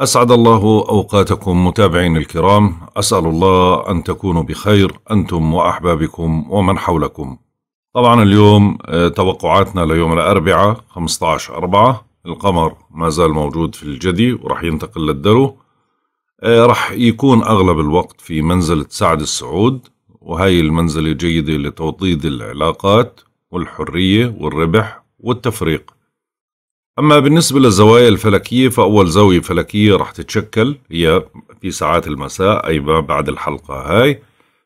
أسعد الله أوقاتكم متابعين الكرام أسأل الله أن تكونوا بخير أنتم وأحبابكم ومن حولكم طبعا اليوم آه، توقعاتنا ليوم الأربعاء 15 أربعة القمر ما زال موجود في الجدي ورح ينتقل للدلو آه، رح يكون أغلب الوقت في منزلة سعد السعود وهي المنزلة جيدة لتوطيد العلاقات والحرية والربح والتفريق أما بالنسبة للزوايا الفلكية فأول زاوية فلكية رح تتشكل هي في ساعات المساء أي ما بعد الحلقة هاي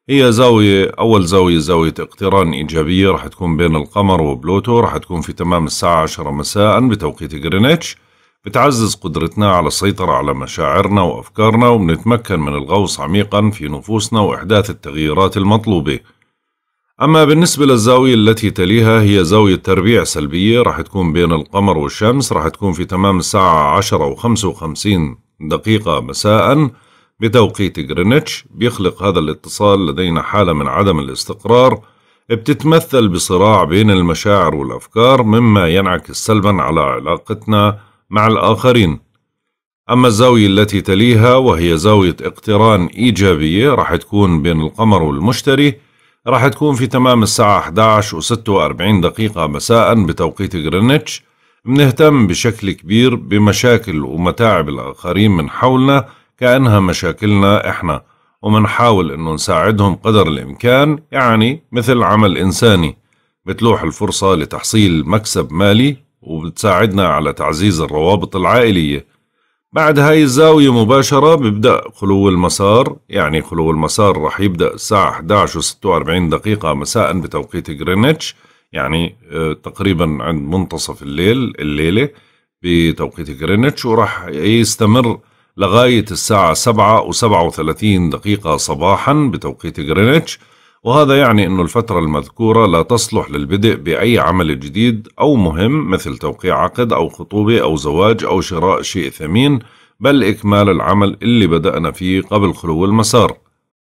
هي زاوية أول زاوية زاوية اقتران إيجابية رح تكون بين القمر وبلوتو رح تكون في تمام الساعة 10 مساء بتوقيت غرينتش بتعزز قدرتنا على السيطرة على مشاعرنا وأفكارنا وبنتمكن من الغوص عميقا في نفوسنا وإحداث التغييرات المطلوبة أما بالنسبة للزاوية التي تليها هي زاوية تربيع سلبية راح تكون بين القمر والشمس راح تكون في تمام الساعة 10 و55 دقيقة مساء بتوقيت غرينتش بيخلق هذا الاتصال لدينا حالة من عدم الاستقرار بتتمثل بصراع بين المشاعر والأفكار مما ينعكس سلبا على علاقتنا مع الآخرين أما الزاوية التي تليها وهي زاوية اقتران إيجابية راح تكون بين القمر والمشتري راح تكون في تمام الساعة 11 و46 دقيقة مساء بتوقيت غرينتش بنهتم بشكل كبير بمشاكل ومتاعب الآخرين من حولنا كأنها مشاكلنا إحنا ومنحاول أنه نساعدهم قدر الإمكان يعني مثل عمل إنساني بتلوح الفرصة لتحصيل مكسب مالي وبتساعدنا على تعزيز الروابط العائلية بعد هاي الزاوية مباشرة بيبدأ خلو المسار يعني خلو المسار راح يبدأ الساعة 11 و 46 دقيقة مساء بتوقيت غرينتش يعني آه، تقريبا عند منتصف الليل الليلة بتوقيت غرينتش وراح يستمر لغاية الساعة 7 و 37 دقيقة صباحا بتوقيت غرينتش وهذا يعني أن الفترة المذكورة لا تصلح للبدء بأي عمل جديد أو مهم مثل توقيع عقد أو خطوبة أو زواج أو شراء شيء ثمين بل إكمال العمل اللي بدأنا فيه قبل خلو المسار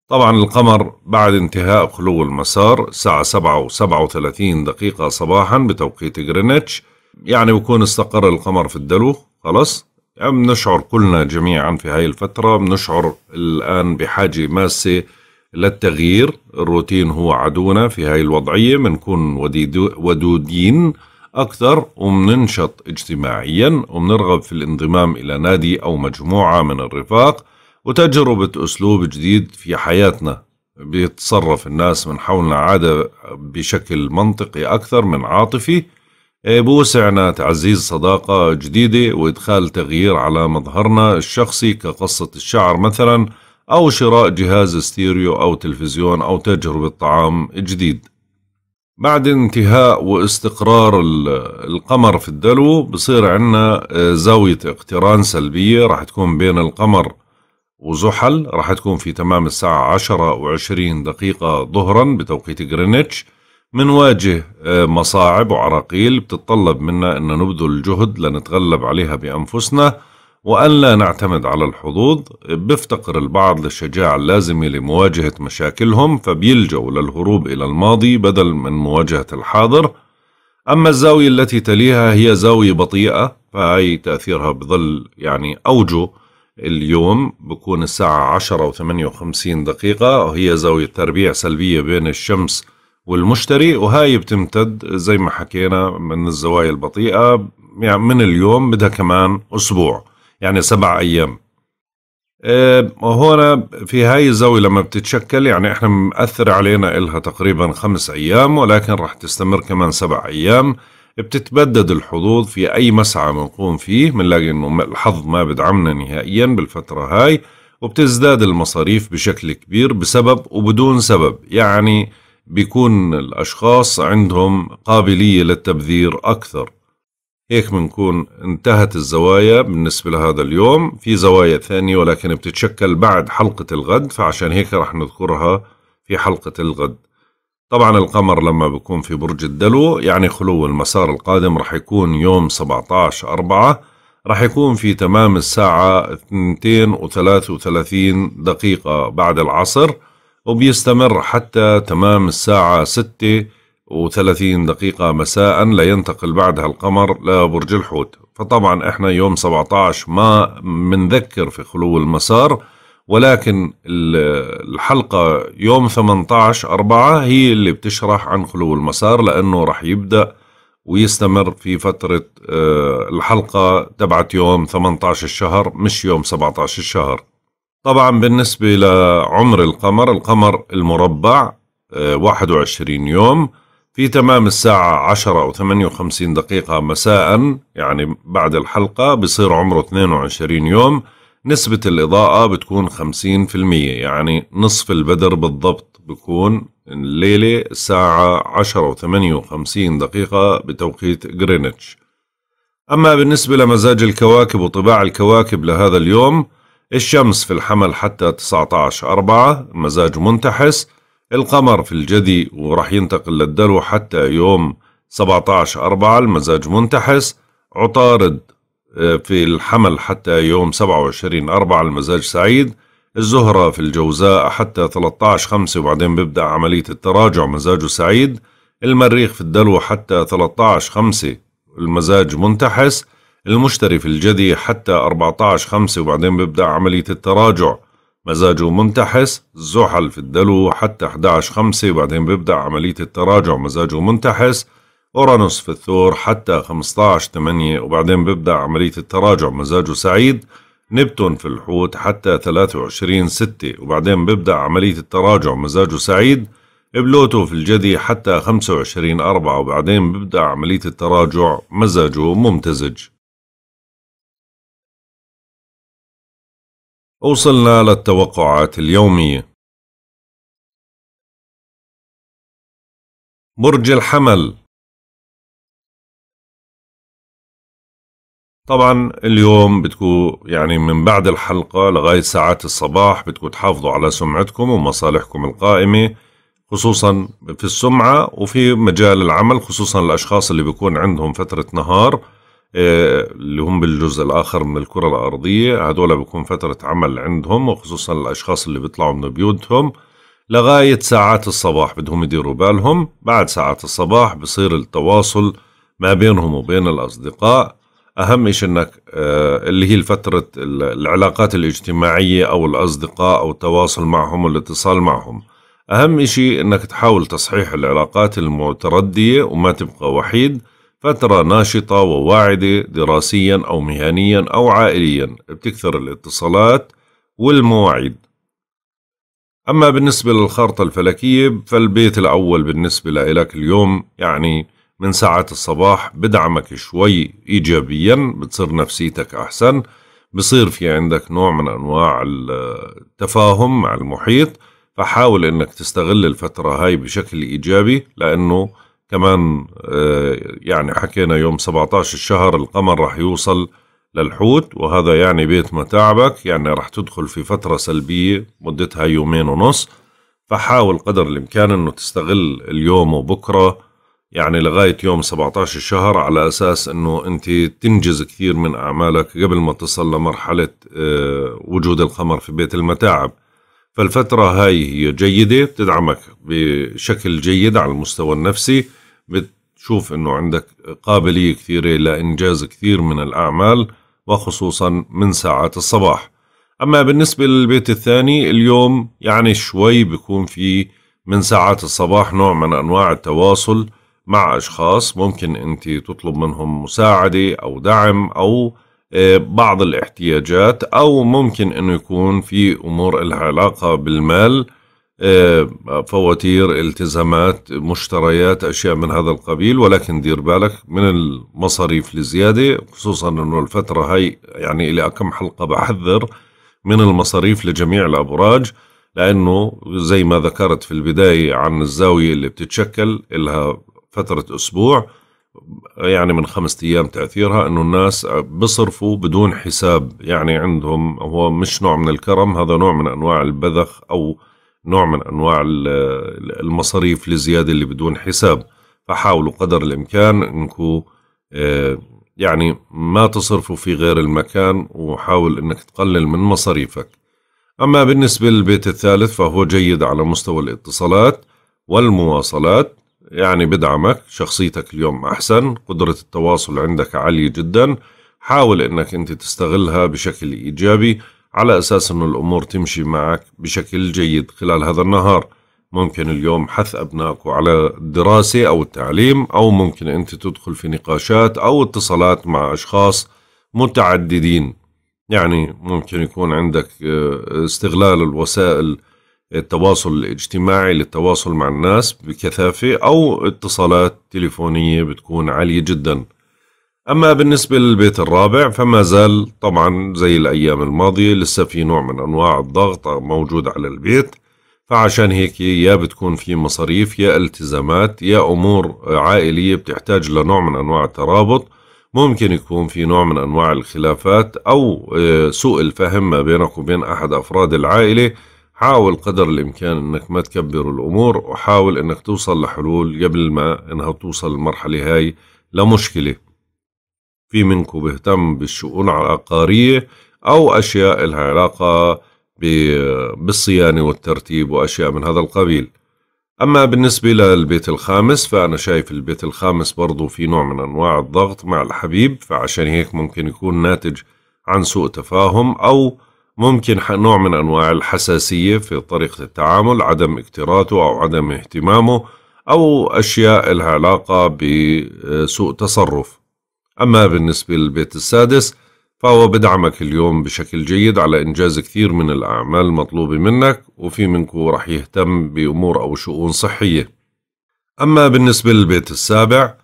طبعا القمر بعد انتهاء خلو المسار الساعة 7 و37 دقيقة صباحا بتوقيت غرينتش يعني بكون استقر القمر في الدلو خلص يعني بنشعر كلنا جميعا في هاي الفترة بنشعر الآن بحاجة ماسة للتغيير الروتين هو عدونا في هاي الوضعية بنكون ودودين أكثر ومننشط اجتماعيا ومنرغب في الانضمام إلى نادي أو مجموعة من الرفاق وتجربة أسلوب جديد في حياتنا بيتصرف الناس من حولنا عادة بشكل منطقي أكثر من عاطفي إيه، بوسعنا تعزيز صداقة جديدة وإدخال تغيير على مظهرنا الشخصي كقصة الشعر مثلاً أو شراء جهاز ستيريو أو تلفزيون أو تجربة طعام جديد بعد انتهاء واستقرار القمر في الدلو بصير عندنا آه، زاوية اقتران سلبية راح تكون بين القمر وزحل راح تكون في تمام الساعة عشرة وعشرين دقيقة ظهرا بتوقيت غرينتش منواجه آه، مصاعب وعراقيل بتتطلب منا أن نبذل جهد لنتغلب عليها بأنفسنا وأن لا نعتمد على الحظوظ بيفتقر البعض للشجاعة اللازمة لمواجهة مشاكلهم فبيلجوا للهروب إلى الماضي بدل من مواجهة الحاضر أما الزاوية التي تليها هي زاوية بطيئة فهي تأثيرها بظل يعني أوجه اليوم بكون الساعة 10 و 58 دقيقة وهي زاوية تربيع سلبية بين الشمس والمشتري وهاي بتمتد زي ما حكينا من الزوايا البطيئة يعني من اليوم بدها كمان أسبوع يعني سبع أيام آه، وهنا في هاي الزاوية لما بتتشكل يعني احنا مأثر علينا إلها تقريبا خمس أيام ولكن راح تستمر كمان سبع أيام بتتبدد الحظوظ في أي مسعى بنقوم فيه بنلاقي إنه الحظ ما بدعمنا نهائيا بالفترة هاي وبتزداد المصاريف بشكل كبير بسبب وبدون سبب يعني بيكون الأشخاص عندهم قابلية للتبذير أكثر هيك بنكون انتهت الزوايا بالنسبة لهذا اليوم في زوايا ثانية ولكن بتتشكل بعد حلقة الغد فعشان هيك رح نذكرها في حلقة الغد طبعا القمر لما بكون في برج الدلو يعني خلو المسار القادم رح يكون يوم 17 أربعة رح يكون في تمام الساعة 2:33 دقيقة بعد العصر وبيستمر حتى تمام الساعة 6 وثلاثين دقيقة مساء لا ينتقل بعدها القمر لبرج الحوت فطبعا احنا يوم 17 ما منذكر في خلو المسار ولكن الحلقة يوم 18 أربعة هي اللي بتشرح عن خلو المسار لأنه رح يبدأ ويستمر في فترة آه، الحلقة تبعت يوم 18 الشهر مش يوم 17 الشهر طبعا بالنسبة لعمر القمر القمر المربع 21 آه، يوم في تمام الساعة عشرة أو وخمسين دقيقة مساء يعني بعد الحلقة بصير عمره 22 يوم نسبة الإضاءة بتكون خمسين في المية يعني نصف البدر بالضبط بكون الليلة الساعة عشرة وثمانية وخمسين دقيقة بتوقيت غرينتش أما بالنسبة لمزاج الكواكب وطباع الكواكب لهذا اليوم الشمس في الحمل حتى 19 أربعة مزاج منتحس القمر في الجدي وراح ينتقل للدلو حتى يوم 17 4 المزاج منتحس عطارد آه، في الحمل حتى يوم 27 4 المزاج سعيد الزهرة في الجوزاء حتى 13 13/5 وبعدين بيبدأ عملية التراجع مزاجه سعيد المريخ في الدلو حتى 13 13/5 المزاج منتحس المشتري في الجدي حتى 14 14/5 وبعدين بيبدأ عملية التراجع مزاجه منتحس زحل في الدلو حتى 11 خمسة وبعدين بيبدأ عملية التراجع مزاجه منتحس أورانوس في الثور حتى 15 تمانية وبعدين بيبدأ عملية التراجع مزاجه سعيد نبتون في الحوت حتى 23 ستة وبعدين بيبدأ عملية التراجع مزاجه سعيد بلوتو في الجدي حتى 25 أربعة وبعدين بيبدأ عملية التراجع مزاجه ممتزج وصلنا للتوقعات اليومية برج الحمل طبعا اليوم بتكون يعني من بعد الحلقة لغاية ساعات الصباح بتكون تحافظوا على سمعتكم ومصالحكم القائمة خصوصا في السمعة وفي مجال العمل خصوصا الأشخاص اللي بيكون عندهم فترة نهار آه، اللي هم بالجزء الآخر من الكرة الأرضية هدول بكون فترة عمل عندهم وخصوصا الأشخاص اللي بيطلعوا من بيوتهم لغاية ساعات الصباح بدهم يديروا بالهم بعد ساعات الصباح بصير التواصل ما بينهم وبين الأصدقاء أهم شيء أنك آه، اللي هي فترة العلاقات الاجتماعية أو الأصدقاء أو التواصل معهم والاتصال معهم أهم شيء أنك تحاول تصحيح العلاقات المتردية وما تبقى وحيد فترة ناشطة وواعدة دراسيا أو مهنيا أو عائليا بتكثر الاتصالات والمواعيد أما بالنسبة للخارطة الفلكية فالبيت الأول بالنسبة لإلك اليوم يعني من ساعات الصباح بدعمك شوي إيجابيا بتصير نفسيتك أحسن بصير في عندك نوع من أنواع التفاهم مع المحيط فحاول أنك تستغل الفترة هاي بشكل إيجابي لأنه كمان آه، يعني حكينا يوم 17 الشهر القمر رح يوصل للحوت وهذا يعني بيت متاعبك يعني رح تدخل في فترة سلبية مدتها يومين ونص فحاول قدر الإمكان أنه تستغل اليوم وبكرة يعني لغاية يوم 17 الشهر على أساس أنه أنت تنجز كثير من أعمالك قبل ما تصل لمرحلة آه، وجود القمر في بيت المتاعب فالفترة هاي هي جيدة بتدعمك بشكل جيد على المستوى النفسي بتشوف انه عندك قابلية كثيرة لإنجاز كثير من الأعمال وخصوصا من ساعات الصباح أما بالنسبة للبيت الثاني اليوم يعني شوي بيكون في من ساعات الصباح نوع من أنواع التواصل مع أشخاص ممكن أنت تطلب منهم مساعدة أو دعم أو آه، بعض الاحتياجات أو ممكن أنه يكون في أمور لها علاقة بالمال آه، فواتير التزامات مشتريات أشياء من هذا القبيل ولكن دير بالك من المصاريف الزيادة خصوصا أنه الفترة هاي يعني إلى كم حلقة بحذر من المصاريف لجميع الأبراج لأنه زي ما ذكرت في البداية عن الزاوية اللي بتتشكل لها فترة أسبوع يعني من خمسة أيام تأثيرها أنه الناس بصرفوا بدون حساب يعني عندهم هو مش نوع من الكرم هذا نوع من أنواع البذخ أو نوع من أنواع المصاريف الزيادة اللي بدون حساب فحاولوا قدر الإمكان أنكم آه، يعني ما تصرفوا في غير المكان وحاول أنك تقلل من مصاريفك أما بالنسبة للبيت الثالث فهو جيد على مستوى الاتصالات والمواصلات يعني بدعمك شخصيتك اليوم أحسن قدرة التواصل عندك عالية جدا حاول أنك أنت تستغلها بشكل إيجابي على أساس أن الأمور تمشي معك بشكل جيد خلال هذا النهار ممكن اليوم حث أبنائك على الدراسة أو التعليم أو ممكن أنت تدخل في نقاشات أو اتصالات مع أشخاص متعددين يعني ممكن يكون عندك آه، استغلال الوسائل التواصل الاجتماعي للتواصل مع الناس بكثافة أو اتصالات تليفونية بتكون عالية جدا أما بالنسبة للبيت الرابع فما زال طبعا زي الأيام الماضية لسه في نوع من أنواع الضغط موجود على البيت فعشان هيك يا بتكون في مصاريف يا التزامات يا أمور عائلية بتحتاج لنوع من أنواع الترابط ممكن يكون في نوع من أنواع الخلافات أو آه، سوء الفهم ما بينك وبين أحد أفراد العائلة حاول قدر الإمكان أنك ما تكبر الأمور وحاول أنك توصل لحلول قبل ما أنها توصل المرحلة هاي لمشكلة في منكم بيهتم بالشؤون العقارية أو أشياء لها علاقة بالصيانة والترتيب وأشياء من هذا القبيل أما بالنسبة للبيت الخامس فأنا شايف البيت الخامس برضو في نوع من أنواع الضغط مع الحبيب فعشان هيك ممكن يكون ناتج عن سوء تفاهم أو ممكن نوع من أنواع الحساسية في طريقة التعامل عدم اكتراثه أو عدم اهتمامه أو أشياء لها علاقة بسوء تصرف أما بالنسبة للبيت السادس فهو بدعمك اليوم بشكل جيد على إنجاز كثير من الأعمال المطلوبة منك وفي منكو رح يهتم بأمور أو شؤون صحية أما بالنسبة للبيت السابع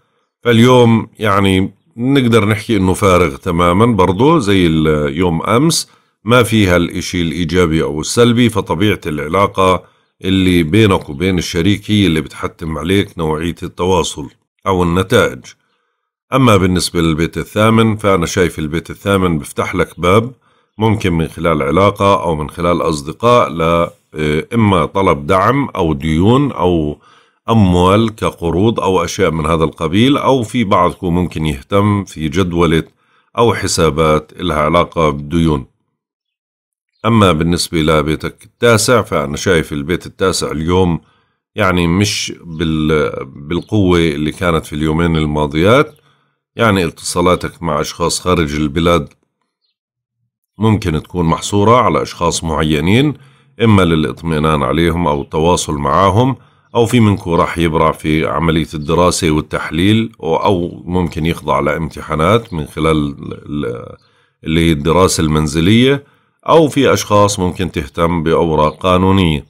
فاليوم يعني نقدر نحكي إنه فارغ تماما برضو زي اليوم أمس ما فيها الإشي الإيجابي أو السلبي فطبيعة العلاقة اللي بينك وبين الشريك هي اللي بتحتم عليك نوعية التواصل أو النتائج أما بالنسبة للبيت الثامن فأنا شايف البيت الثامن بفتح لك باب ممكن من خلال علاقة أو من خلال أصدقاء ل آه، إما طلب دعم أو ديون أو أموال كقروض أو أشياء من هذا القبيل أو في بعضكم ممكن يهتم في جدولة أو حسابات لها علاقة بالديون أما بالنسبة لبيتك التاسع فأنا شايف البيت التاسع اليوم يعني مش بالقوة اللي كانت في اليومين الماضيات يعني اتصالاتك مع أشخاص خارج البلاد ممكن تكون محصورة على أشخاص معينين إما للإطمئنان عليهم أو التواصل معهم أو في منكم راح يبرع في عملية الدراسة والتحليل أو ممكن يخضع لامتحانات من خلال اللي هي الدراسة المنزلية أو في أشخاص ممكن تهتم بأوراق قانونية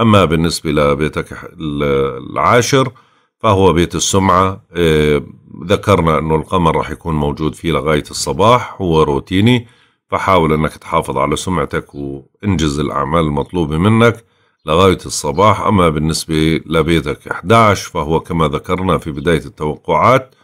أما بالنسبة لبيتك العاشر فهو بيت السمعة آه، ذكرنا أنه القمر رح يكون موجود فيه لغاية الصباح هو روتيني فحاول أنك تحافظ على سمعتك وانجز الأعمال المطلوبة منك لغاية الصباح أما بالنسبة لبيتك 11 فهو كما ذكرنا في بداية التوقعات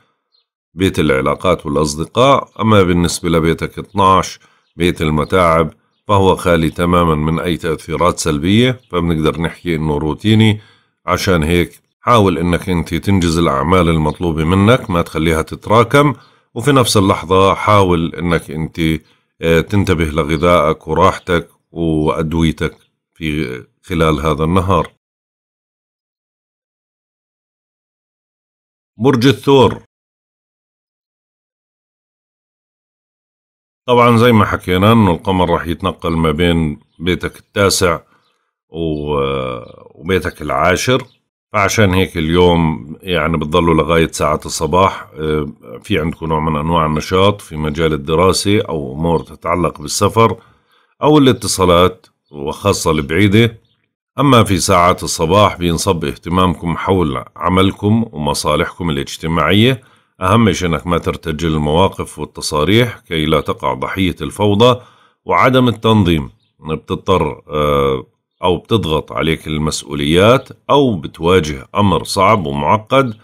بيت العلاقات والأصدقاء أما بالنسبة لبيتك 12 بيت المتاعب فهو خالي تماما من أي تأثيرات سلبية فبنقدر نحكي إنه روتيني عشان هيك حاول إنك أنت تنجز الأعمال المطلوبة منك ما تخليها تتراكم وفي نفس اللحظة حاول إنك أنت آه، تنتبه لغذائك وراحتك وأدويتك في خلال هذا النهار برج الثور طبعا زي ما حكينا انه القمر راح يتنقل ما بين بيتك التاسع وبيتك العاشر فعشان هيك اليوم يعني بتضلوا لغاية ساعة الصباح آه، في عندكم نوع من أنواع النشاط في مجال الدراسة أو أمور تتعلق بالسفر أو الاتصالات وخاصة البعيدة أما في ساعات الصباح بينصب اهتمامكم حول عملكم ومصالحكم الاجتماعية أهم شيء أنك ما ترتجل المواقف والتصاريح كي لا تقع ضحية الفوضى وعدم التنظيم بتضطر آه، أو بتضغط عليك المسؤوليات أو بتواجه أمر صعب ومعقد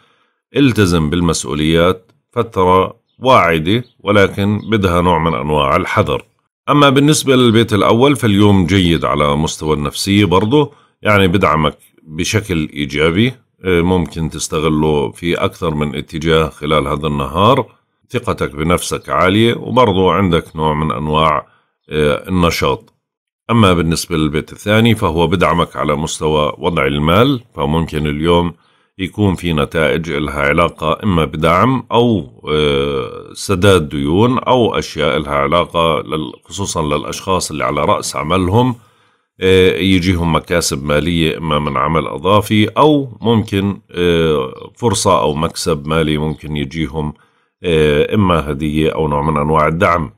التزم بالمسؤوليات فترة واعدة ولكن بدها نوع من أنواع الحذر أما بالنسبة للبيت الأول فاليوم جيد على مستوى النفسية برضه يعني بدعمك بشكل إيجابي ممكن تستغله في أكثر من اتجاه خلال هذا النهار ثقتك بنفسك عالية وبرضو عندك نوع من أنواع آه، النشاط أما بالنسبة للبيت الثاني فهو بدعمك على مستوى وضع المال فممكن اليوم يكون في نتائج لها علاقة إما بدعم أو آه، سداد ديون أو أشياء لها علاقة خصوصا للأشخاص اللي على رأس عملهم آه، يجيهم مكاسب مالية إما من عمل أضافي أو ممكن آه، فرصة أو مكسب مالي ممكن يجيهم آه، إما هدية أو نوع من أنواع الدعم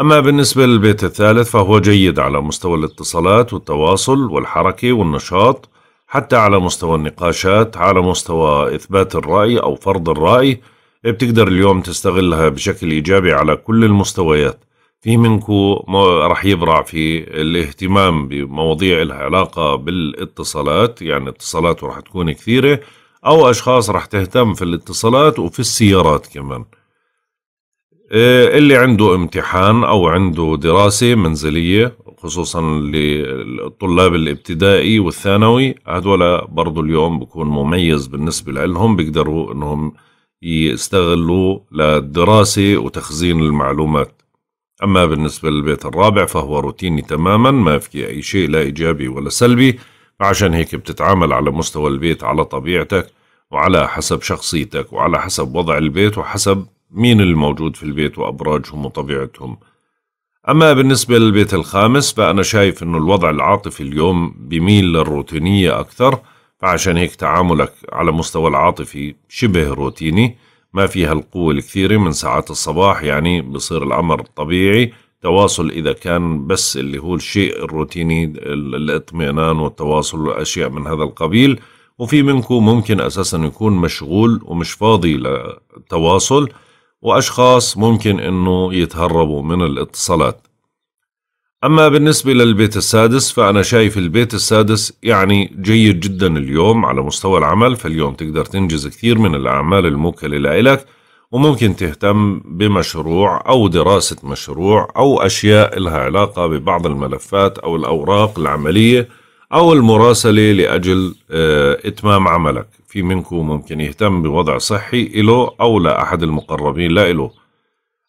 أما بالنسبة للبيت الثالث فهو جيد على مستوى الاتصالات والتواصل والحركة والنشاط حتى على مستوى النقاشات على مستوى إثبات الرأي أو فرض الرأي بتقدر اليوم تستغلها بشكل إيجابي على كل المستويات في منكم راح يبرع في الاهتمام بمواضيع لها علاقة بالاتصالات يعني اتصالاته راح تكون كثيرة أو أشخاص راح تهتم في الاتصالات وفي السيارات كمان إيه، اللي عنده امتحان أو عنده دراسة منزلية خصوصا للطلاب الابتدائي والثانوي هذول برضو اليوم بكون مميز بالنسبة لهم بيقدروا أنهم يستغلوا للدراسة وتخزين المعلومات أما بالنسبة للبيت الرابع فهو روتيني تماما ما في أي شيء لا إيجابي ولا سلبي فعشان هيك بتتعامل على مستوى البيت على طبيعتك وعلى حسب شخصيتك وعلى حسب وضع البيت وحسب مين الموجود في البيت وأبراجهم وطبيعتهم أما بالنسبة للبيت الخامس فأنا شايف أنه الوضع العاطفي اليوم بميل للروتينية أكثر فعشان هيك تعاملك على مستوى العاطفي شبه روتيني ما فيها القوة الكثيرة من ساعات الصباح يعني بصير الأمر طبيعي تواصل إذا كان بس اللي هو الشيء الروتيني الاطمئنان والتواصل وأشياء من هذا القبيل وفي منكم ممكن أساسا يكون مشغول ومش فاضي للتواصل وأشخاص ممكن أنه يتهربوا من الاتصالات أما بالنسبة للبيت السادس فأنا شايف البيت السادس يعني جيد جدا اليوم على مستوى العمل فاليوم تقدر تنجز كثير من الأعمال الموكلة لإلك وممكن تهتم بمشروع أو دراسة مشروع أو أشياء لها علاقة ببعض الملفات أو الأوراق العملية أو المراسلة لأجل آه، إتمام عملك في منكم ممكن يهتم بوضع صحي إله أو لأحد لا المقربين لا إله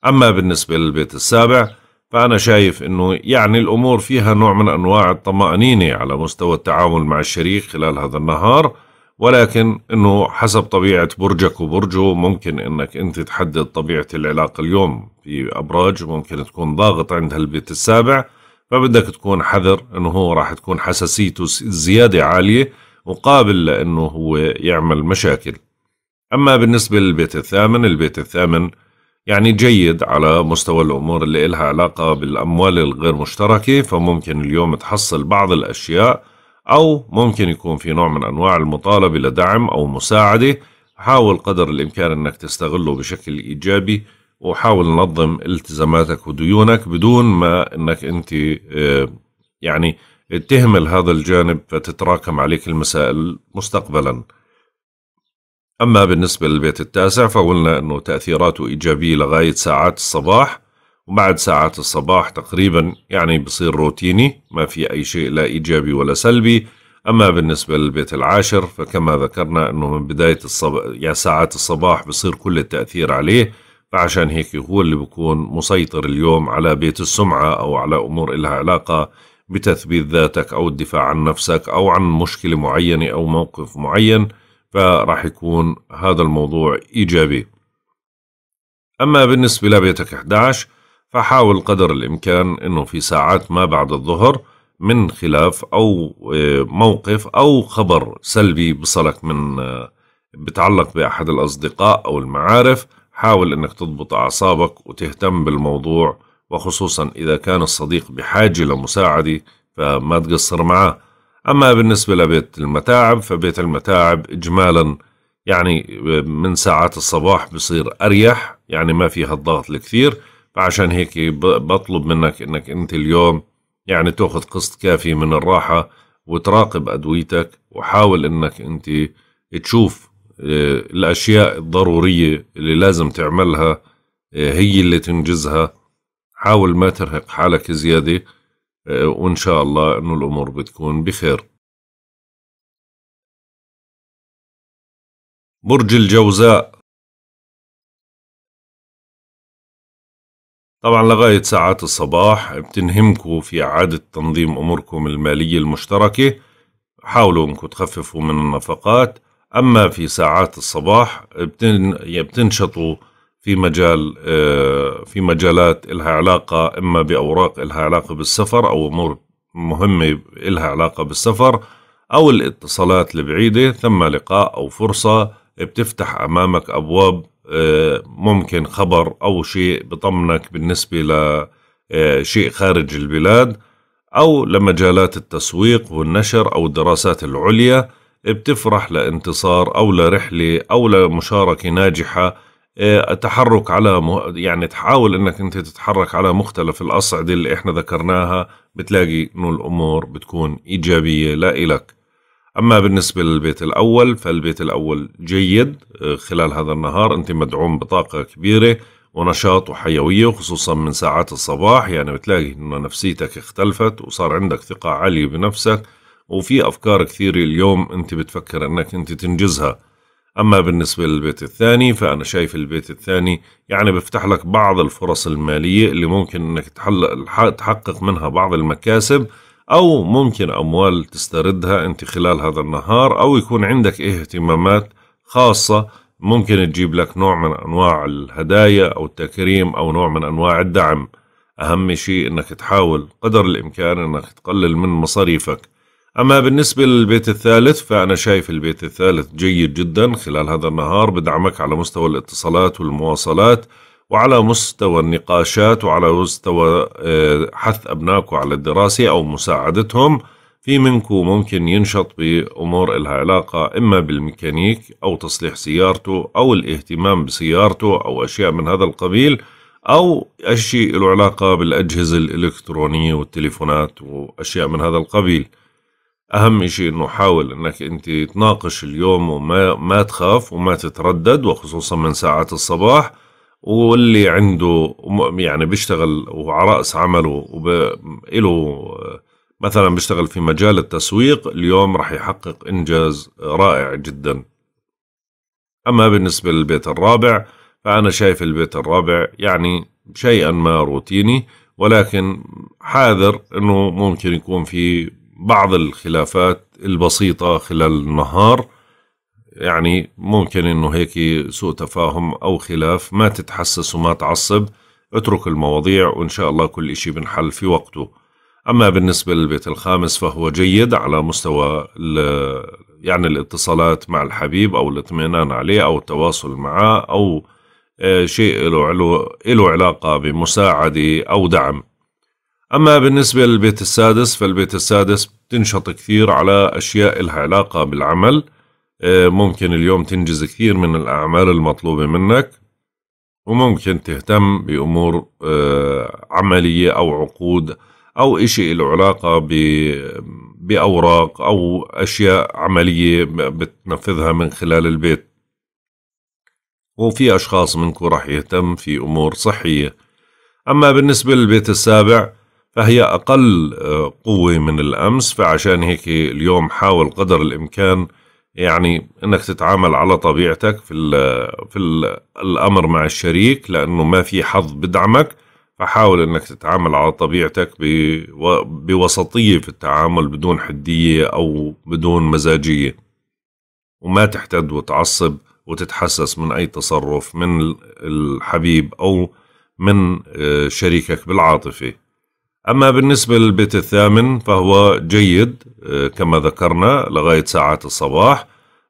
أما بالنسبة للبيت السابع فأنا شايف أنه يعني الأمور فيها نوع من أنواع الطمأنينة على مستوى التعامل مع الشريك خلال هذا النهار ولكن أنه حسب طبيعة برجك وبرجه ممكن أنك أنت تحدد طبيعة العلاقة اليوم في أبراج ممكن تكون ضاغط عند البيت السابع فبدك تكون حذر أنه هو راح تكون حساسيته زيادة عالية وقابل لأنه هو يعمل مشاكل أما بالنسبة للبيت الثامن البيت الثامن يعني جيد على مستوى الأمور اللي إلها علاقة بالأموال الغير مشتركة فممكن اليوم تحصل بعض الأشياء أو ممكن يكون في نوع من أنواع المطالبة لدعم أو مساعدة حاول قدر الإمكان أنك تستغله بشكل إيجابي وحاول نظم التزاماتك وديونك بدون ما أنك أنت آه، يعني تهمل هذا الجانب فتتراكم عليك المسائل مستقبلاً أما بالنسبة للبيت التاسع فقلنا أنه تأثيراته إيجابية لغاية ساعات الصباح وبعد ساعات الصباح تقريبا يعني بصير روتيني ما في أي شيء لا إيجابي ولا سلبي أما بالنسبة للبيت العاشر فكما ذكرنا أنه من بداية الصب... يعني ساعات الصباح بصير كل التأثير عليه فعشان هيك هو اللي بكون مسيطر اليوم على بيت السمعة أو على أمور إلها علاقة بتثبيت ذاتك أو الدفاع عن نفسك أو عن مشكلة معينة أو موقف معين فراح يكون هذا الموضوع إيجابي أما بالنسبة لبيتك 11 فحاول قدر الإمكان أنه في ساعات ما بعد الظهر من خلاف أو آه، موقف أو خبر سلبي بصلك من آه، بتعلق بأحد الأصدقاء أو المعارف حاول أنك تضبط أعصابك وتهتم بالموضوع وخصوصا إذا كان الصديق بحاجة لمساعدة فما تقصر معه أما بالنسبة لبيت المتاعب فبيت المتاعب إجمالا يعني من ساعات الصباح بصير أريح يعني ما فيها الضغط الكثير فعشان هيك بطلب منك أنك أنت اليوم يعني تأخذ قسط كافي من الراحة وتراقب أدويتك وحاول أنك أنت تشوف آه، الأشياء الضرورية اللي لازم تعملها آه، هي اللي تنجزها حاول ما ترهق حالك زيادة آه، وإن شاء الله أنه الأمور بتكون بخير برج الجوزاء طبعا لغاية ساعات الصباح بتنهمكوا في إعادة تنظيم أموركم المالية المشتركة حاولوا أنكم تخففوا من النفقات أما في ساعات الصباح بتن... بتنشطوا في مجال آه، في مجالات إلها علاقة إما بأوراق إلها علاقة بالسفر أو أمور مهمة إلها علاقة بالسفر أو الاتصالات البعيدة ثم لقاء أو فرصة بتفتح أمامك أبواب آه، ممكن خبر أو شيء بطمنك بالنسبة لشيء آه، خارج البلاد أو لمجالات التسويق والنشر أو الدراسات العليا بتفرح لانتصار أو لرحلة أو لمشاركة ناجحة آه، تحرك على يعني تحاول انك انت تتحرك على مختلف الاصعده اللي احنا ذكرناها بتلاقي انه الامور بتكون ايجابيه لا الك اما بالنسبه للبيت الاول فالبيت الاول جيد آه، خلال هذا النهار انت مدعوم بطاقه كبيره ونشاط وحيويه خصوصا من ساعات الصباح يعني بتلاقي انه نفسيتك اختلفت وصار عندك ثقه عاليه بنفسك وفي افكار كثيره اليوم انت بتفكر انك انت تنجزها أما بالنسبة للبيت الثاني فأنا شايف البيت الثاني يعني بيفتح لك بعض الفرص المالية اللي ممكن أنك تحقق منها بعض المكاسب أو ممكن أموال تستردها أنت خلال هذا النهار أو يكون عندك اهتمامات خاصة ممكن تجيب لك نوع من أنواع الهدايا أو التكريم أو نوع من أنواع الدعم أهم شيء أنك تحاول قدر الإمكان أنك تقلل من مصاريفك أما بالنسبة للبيت الثالث فأنا شايف البيت الثالث جيد جدا خلال هذا النهار بدعمك على مستوى الاتصالات والمواصلات وعلى مستوى النقاشات وعلى مستوى آه، حث أبنائك على الدراسة أو مساعدتهم في منكم ممكن ينشط بأمور إلها علاقة إما بالميكانيك أو تصليح سيارته أو الاهتمام بسيارته أو أشياء من هذا القبيل أو أشياء له علاقة بالأجهزة الإلكترونية والتليفونات وأشياء من هذا القبيل اهم شيء انه حاول انك انت تناقش اليوم وما ما تخاف وما تتردد وخصوصا من ساعات الصباح واللي عنده يعني بيشتغل وعلى راس عمله وإله مثلا بيشتغل في مجال التسويق اليوم راح يحقق انجاز رائع جدا اما بالنسبه للبيت الرابع فانا شايف البيت الرابع يعني شيئا ما روتيني ولكن حاذر انه ممكن يكون في بعض الخلافات البسيطة خلال النهار يعني ممكن انه هيك سوء تفاهم او خلاف ما تتحسس وما تعصب اترك المواضيع وان شاء الله كل اشي بنحل في وقته اما بالنسبة للبيت الخامس فهو جيد على مستوى يعني الاتصالات مع الحبيب او الاطمئنان عليه او التواصل معه او آه، شيء له علاقة بمساعدة او دعم أما بالنسبة للبيت السادس فالبيت السادس بتنشط كثير على أشياء لها علاقة بالعمل آه، ممكن اليوم تنجز كثير من الأعمال المطلوبة منك وممكن تهتم بأمور آه، عملية أو عقود أو إشي له علاقة بأوراق أو أشياء عملية بتنفذها من خلال البيت وفي أشخاص منكم راح يهتم في أمور صحية أما بالنسبة للبيت السابع فهي أقل آه، قوة من الأمس فعشان هيك اليوم حاول قدر الإمكان يعني انك تتعامل على طبيعتك في ال في الـ الامر مع الشريك لانه ما في حظ بدعمك فحاول انك تتعامل على طبيعتك بوسطيه في التعامل بدون حديه او بدون مزاجيه وما تحتد وتعصب وتتحسس من اي تصرف من الحبيب او من آه، شريكك بالعاطفه أما بالنسبة للبيت الثامن فهو جيد آه، كما ذكرنا لغاية ساعات الصباح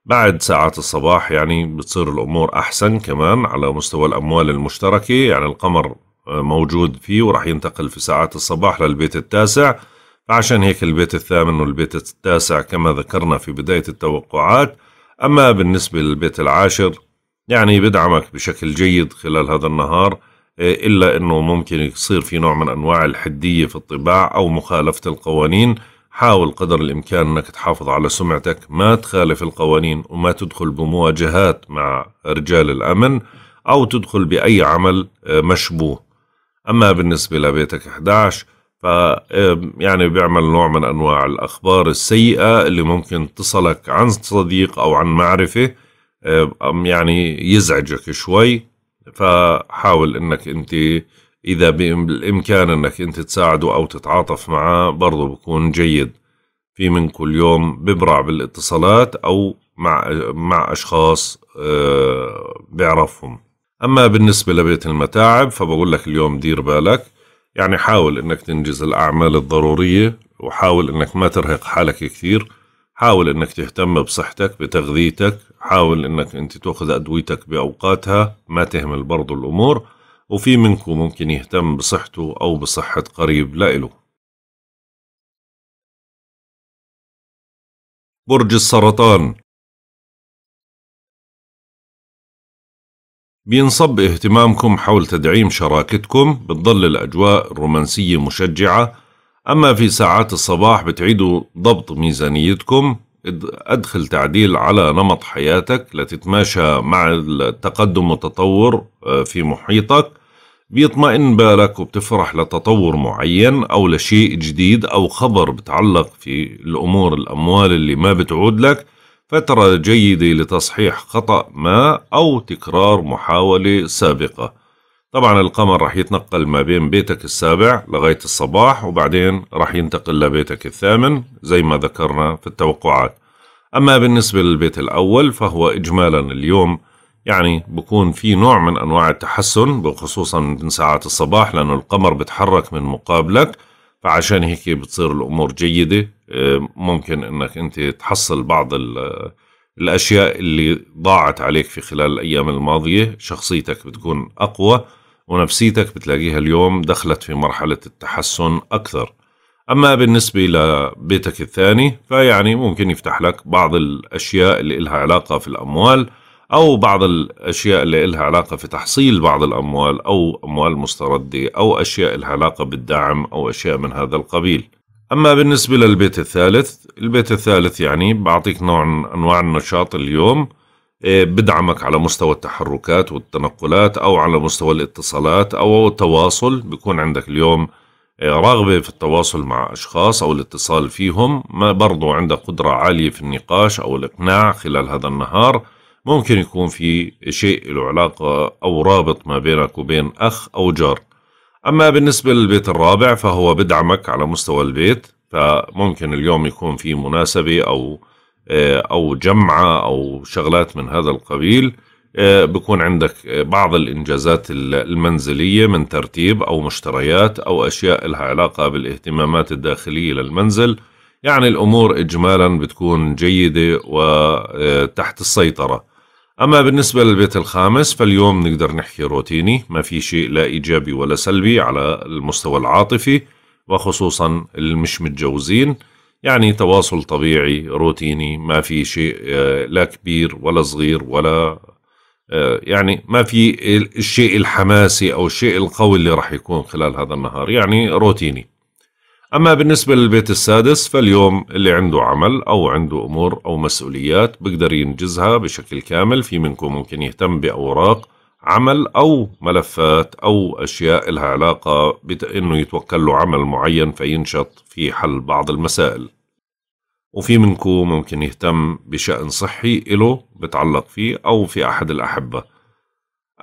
بعد ساعات الصباح يعني بتصير الأمور أحسن كمان على مستوى الأموال المشتركة يعني القمر آه، موجود فيه وراح ينتقل في ساعات الصباح للبيت التاسع فعشان هيك البيت الثامن والبيت التاسع كما ذكرنا في بداية التوقعات أما بالنسبة للبيت العاشر يعني بدعمك بشكل جيد خلال هذا النهار إيه، إلا أنه ممكن يصير في نوع من أنواع الحدية في الطباع أو مخالفة القوانين حاول قدر الإمكان أنك تحافظ على سمعتك ما تخالف القوانين وما تدخل بمواجهات مع رجال الأمن أو تدخل بأي عمل آه، مشبوه أما بالنسبة لبيتك 11 ف آه، يعني بيعمل نوع من أنواع الأخبار السيئة اللي ممكن تصلك عن صديق أو عن معرفة آه، يعني يزعجك شوي فحاول انك انت اذا بالامكان انك انت تساعده او تتعاطف معاه برضه بكون جيد في من كل يوم ببرع بالاتصالات او مع مع اشخاص آه، بيعرفهم اما بالنسبه لبيت المتاعب فبقول لك اليوم دير بالك يعني حاول انك تنجز الاعمال الضروريه وحاول انك ما ترهق حالك كثير حاول انك تهتم بصحتك بتغذيتك حاول انك انت تاخذ ادويتك باوقاتها ما تهمل برضو الامور وفي منكم ممكن يهتم بصحته او بصحة قريب لإله برج السرطان بينصب اهتمامكم حول تدعيم شراكتكم بتظل الأجواء الرومانسية مشجعة أما في ساعات الصباح بتعيدوا ضبط ميزانيتكم أدخل تعديل على نمط حياتك لتتماشى مع التقدم والتطور آه، في محيطك بيطمئن بالك وبتفرح لتطور معين أو لشيء جديد أو خبر بتعلق في الأمور الأموال اللي ما بتعود لك فترة جيدة لتصحيح خطأ ما أو تكرار محاولة سابقة طبعا القمر راح يتنقل ما بين بيتك السابع لغاية الصباح وبعدين راح ينتقل لبيتك الثامن زي ما ذكرنا في التوقعات أما بالنسبة للبيت الأول فهو إجمالا اليوم يعني بكون في نوع من أنواع التحسن بخصوصا من ساعات الصباح لأنه القمر بتحرك من مقابلك فعشان هيك بتصير الأمور جيدة آه، ممكن أنك أنت تحصل بعض الأشياء اللي ضاعت عليك في خلال الأيام الماضية شخصيتك بتكون أقوى ونفسيتك بتلاقيها اليوم دخلت في مرحلة التحسن أكثر أما بالنسبة لبيتك الثاني فيعني ممكن يفتح لك بعض الأشياء اللي إلها علاقة في الأموال أو بعض الأشياء اللي إلها علاقة في تحصيل بعض الأموال أو أموال مستردة أو أشياء إلها علاقة بالدعم أو أشياء من هذا القبيل أما بالنسبة للبيت الثالث البيت الثالث يعني بعطيك نوع من أنواع النشاط اليوم إيه، بدعمك على مستوى التحركات والتنقلات أو على مستوى الاتصالات أو التواصل بيكون عندك اليوم إيه، رغبة في التواصل مع أشخاص أو الاتصال فيهم ما برضو عندك قدرة عالية في النقاش أو الإقناع خلال هذا النهار ممكن يكون في شيء له علاقة أو رابط ما بينك وبين أخ أو جار أما بالنسبة للبيت الرابع فهو بدعمك على مستوى البيت فممكن اليوم يكون في مناسبة أو آه، او جمعه او شغلات من هذا القبيل آه، بكون عندك آه، بعض الانجازات المنزليه من ترتيب او مشتريات او اشياء لها علاقه بالاهتمامات الداخليه للمنزل يعني الامور اجمالا بتكون جيده وتحت السيطره اما بالنسبه للبيت الخامس فاليوم نقدر نحكي روتيني ما في شيء لا ايجابي ولا سلبي على المستوى العاطفي وخصوصا المش متجوزين يعني تواصل طبيعي روتيني ما في شيء آه، لا كبير ولا صغير ولا آه، يعني ما في الشيء الحماسي او الشيء القوي اللي راح يكون خلال هذا النهار يعني روتيني اما بالنسبه للبيت السادس فاليوم اللي عنده عمل او عنده امور او مسؤوليات بقدر ينجزها بشكل كامل في منكم ممكن يهتم باوراق عمل أو ملفات أو أشياء لها علاقة بأنه يتوكل له عمل معين فينشط في حل بعض المسائل وفي منكم ممكن يهتم بشأن صحي إله بتعلق فيه أو في أحد الأحبة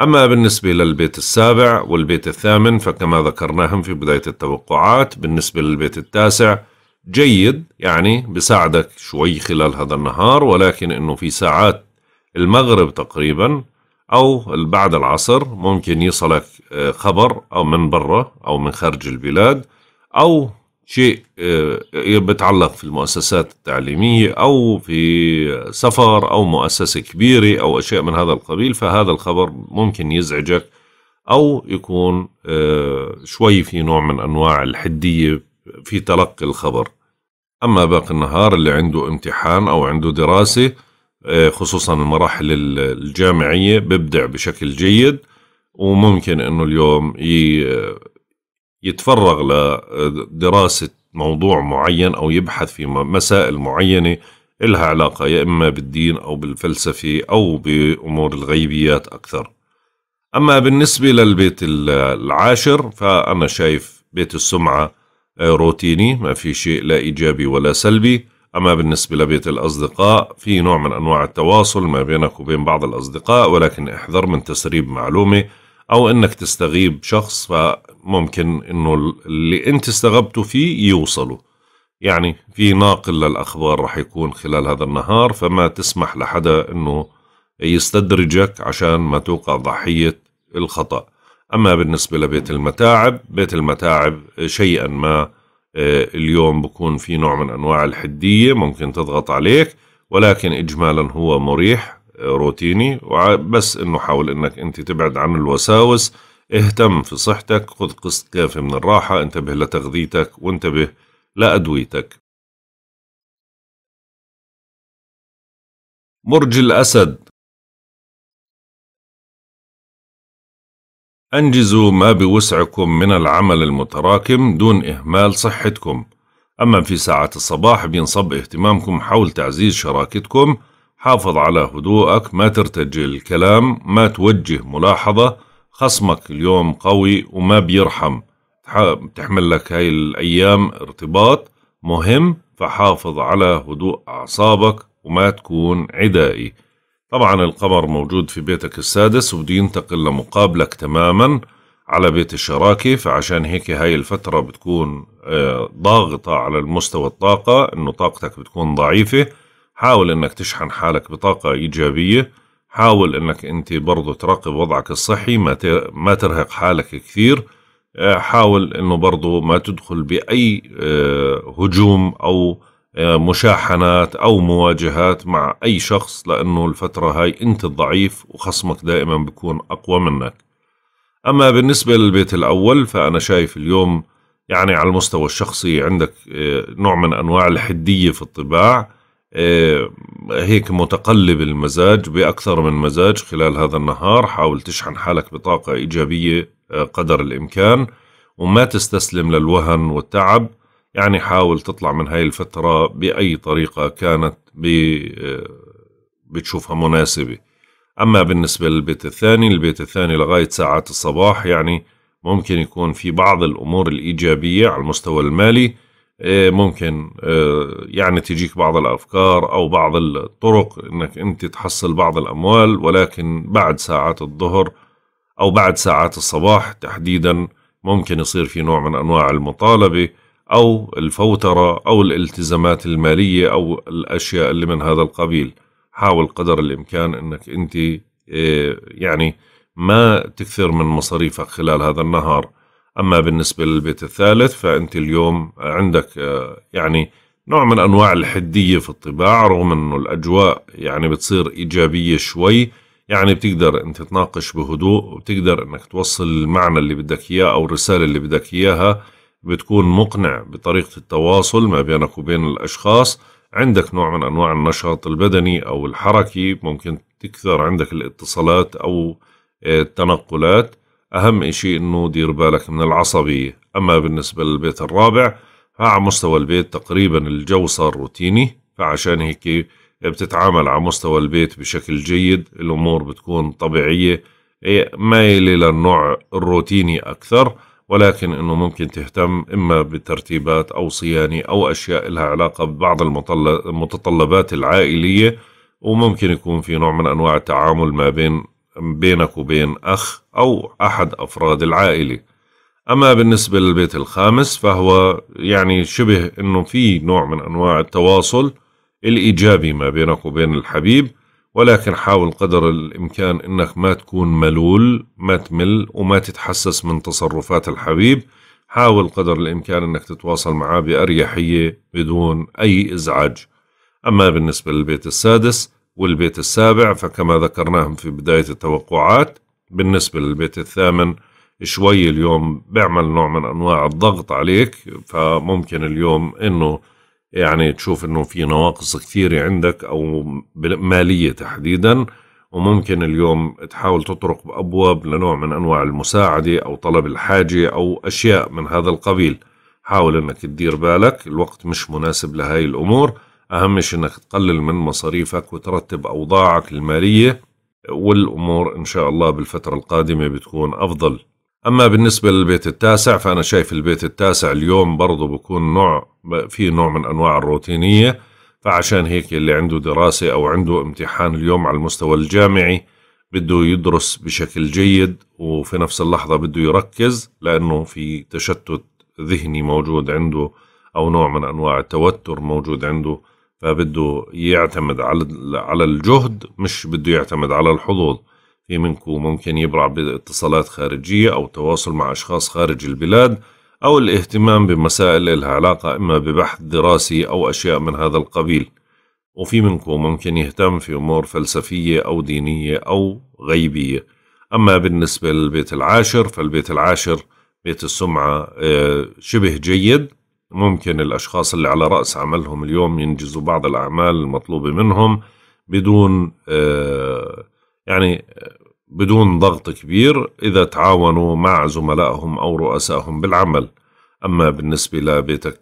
أما بالنسبة للبيت السابع والبيت الثامن فكما ذكرناهم في بداية التوقعات بالنسبة للبيت التاسع جيد يعني بساعدك شوي خلال هذا النهار ولكن أنه في ساعات المغرب تقريبا أو بعد العصر ممكن يصلك آه، خبر أو من برا أو من خارج البلاد أو شيء بتعلق آه، في المؤسسات التعليمية أو في سفر أو مؤسسة كبيرة أو أشياء من هذا القبيل فهذا الخبر ممكن يزعجك أو يكون آه، شوي في نوع من أنواع الحدية في تلقي الخبر أما باقي النهار اللي عنده امتحان أو عنده دراسة آه، خصوصا المراحل الجامعية ببدع بشكل جيد وممكن أنه اليوم يتفرغ لدراسة موضوع معين أو يبحث في مسائل معينة إلها علاقة يا إما بالدين أو بالفلسفة أو بأمور الغيبيات أكثر أما بالنسبة للبيت العاشر فأنا شايف بيت السمعة آه، روتيني ما في شيء لا إيجابي ولا سلبي أما بالنسبة لبيت الأصدقاء في نوع من أنواع التواصل ما بينك وبين بعض الأصدقاء ولكن احذر من تسريب معلومة أو أنك تستغيب شخص فممكن أنه اللي أنت استغبته فيه يوصله يعني في ناقل للأخبار رح يكون خلال هذا النهار فما تسمح لحدا أنه يستدرجك عشان ما توقع ضحية الخطأ أما بالنسبة لبيت المتاعب بيت المتاعب شيئا ما آه، اليوم بكون في نوع من أنواع الحدية ممكن تضغط عليك ولكن إجمالا هو مريح آه، روتيني بس أنه حاول أنك أنت تبعد عن الوساوس اهتم في صحتك خذ قسط كافي من الراحة انتبه لتغذيتك وانتبه لأدويتك برج الأسد أنجزوا ما بوسعكم من العمل المتراكم دون إهمال صحتكم أما في ساعات الصباح بينصب اهتمامكم حول تعزيز شراكتكم حافظ على هدوءك ما ترتجل الكلام ما توجه ملاحظة خصمك اليوم قوي وما بيرحم تحمل لك هاي الأيام ارتباط مهم فحافظ على هدوء أعصابك وما تكون عدائي طبعا القمر موجود في بيتك السادس وبده ينتقل لمقابلك تماما على بيت الشراكة فعشان هيك هاي الفترة بتكون آه، ضاغطة على المستوى الطاقة انه طاقتك بتكون ضعيفة حاول انك تشحن حالك بطاقة ايجابية حاول انك انت برضو تراقب وضعك الصحي ما ما ترهق حالك كثير آه، حاول انه برضو ما تدخل باي آه، هجوم او مشاحنات أو مواجهات مع أي شخص لأنه الفترة هاي أنت الضعيف وخصمك دائما بيكون أقوى منك أما بالنسبة للبيت الأول فأنا شايف اليوم يعني على المستوى الشخصي عندك آه، نوع من أنواع الحدية في الطباع آه، هيك متقلب المزاج بأكثر من مزاج خلال هذا النهار حاول تشحن حالك بطاقة إيجابية آه، قدر الإمكان وما تستسلم للوهن والتعب يعني حاول تطلع من هاي الفترة بأي طريقة كانت بتشوفها مناسبة أما بالنسبة للبيت الثاني البيت الثاني لغاية ساعات الصباح يعني ممكن يكون في بعض الأمور الإيجابية على المستوى المالي إيه، ممكن إيه، يعني تجيك بعض الأفكار أو بعض الطرق أنك أنت تحصل بعض الأموال ولكن بعد ساعات الظهر أو بعد ساعات الصباح تحديدا ممكن يصير في نوع من أنواع المطالبة أو الفوترة أو الالتزامات المالية أو الأشياء اللي من هذا القبيل حاول قدر الإمكان أنك أنت آه، يعني ما تكثر من مصاريفك خلال هذا النهار أما بالنسبة للبيت الثالث فأنت اليوم عندك آه، يعني نوع من أنواع الحدية في الطباع رغم أنه الأجواء يعني بتصير إيجابية شوي يعني بتقدر أنت تناقش بهدوء وبتقدر أنك توصل المعنى اللي بدك إياه أو الرسالة اللي بدك إياها بتكون مقنع بطريقة التواصل ما بينك وبين الأشخاص عندك نوع من أنواع النشاط البدني أو الحركي ممكن تكثر عندك الاتصالات أو آه، التنقلات أهم إشي أنه دير بالك من العصبية أما بالنسبة للبيت الرابع فعلى مستوى البيت تقريبا الجو صار روتيني فعشان هيك آه، بتتعامل على مستوى البيت بشكل جيد الأمور بتكون طبيعية آه، مايلة للنوع الروتيني أكثر ولكن أنه ممكن تهتم إما بترتيبات أو صيانة أو أشياء لها علاقة ببعض المتطلبات العائلية وممكن يكون في نوع من أنواع التعامل ما بين بينك وبين أخ أو أحد أفراد العائلة أما بالنسبة للبيت الخامس فهو يعني شبه أنه في نوع من أنواع التواصل الإيجابي ما بينك وبين الحبيب ولكن حاول قدر الإمكان أنك ما تكون ملول ما تمل وما تتحسس من تصرفات الحبيب حاول قدر الإمكان أنك تتواصل معاه بأريحية بدون أي إزعاج أما بالنسبة للبيت السادس والبيت السابع فكما ذكرناهم في بداية التوقعات بالنسبة للبيت الثامن شوي اليوم بيعمل نوع من أنواع الضغط عليك فممكن اليوم أنه يعني تشوف انه في نواقص كثيره عندك او ماليه تحديدا وممكن اليوم تحاول تطرق بابواب لنوع من انواع المساعده او طلب الحاجه او اشياء من هذا القبيل حاول انك تدير بالك الوقت مش مناسب لهاي الامور اهم شيء انك تقلل من مصاريفك وترتب اوضاعك الماليه والامور ان شاء الله بالفتره القادمه بتكون افضل أما بالنسبة للبيت التاسع فأنا شايف البيت التاسع اليوم برضه بكون نوع في نوع من أنواع الروتينية فعشان هيك اللي عنده دراسة أو عنده امتحان اليوم على المستوى الجامعي بده يدرس بشكل جيد وفي نفس اللحظة بده يركز لأنه في تشتت ذهني موجود عنده أو نوع من أنواع التوتر موجود عنده فبده يعتمد على على الجهد مش بده يعتمد على الحظوظ في منكم ممكن يبرع باتصالات خارجية أو تواصل مع أشخاص خارج البلاد أو الاهتمام بمسائل لها علاقة إما ببحث دراسي أو أشياء من هذا القبيل وفي منكم ممكن يهتم في أمور فلسفية أو دينية أو غيبية أما بالنسبة للبيت العاشر فالبيت العاشر بيت السمعة آه، شبه جيد ممكن الأشخاص اللي على رأس عملهم اليوم ينجزوا بعض الأعمال المطلوبة منهم بدون آه يعني بدون ضغط كبير إذا تعاونوا مع زملائهم أو رؤسائهم بالعمل أما بالنسبة لبيتك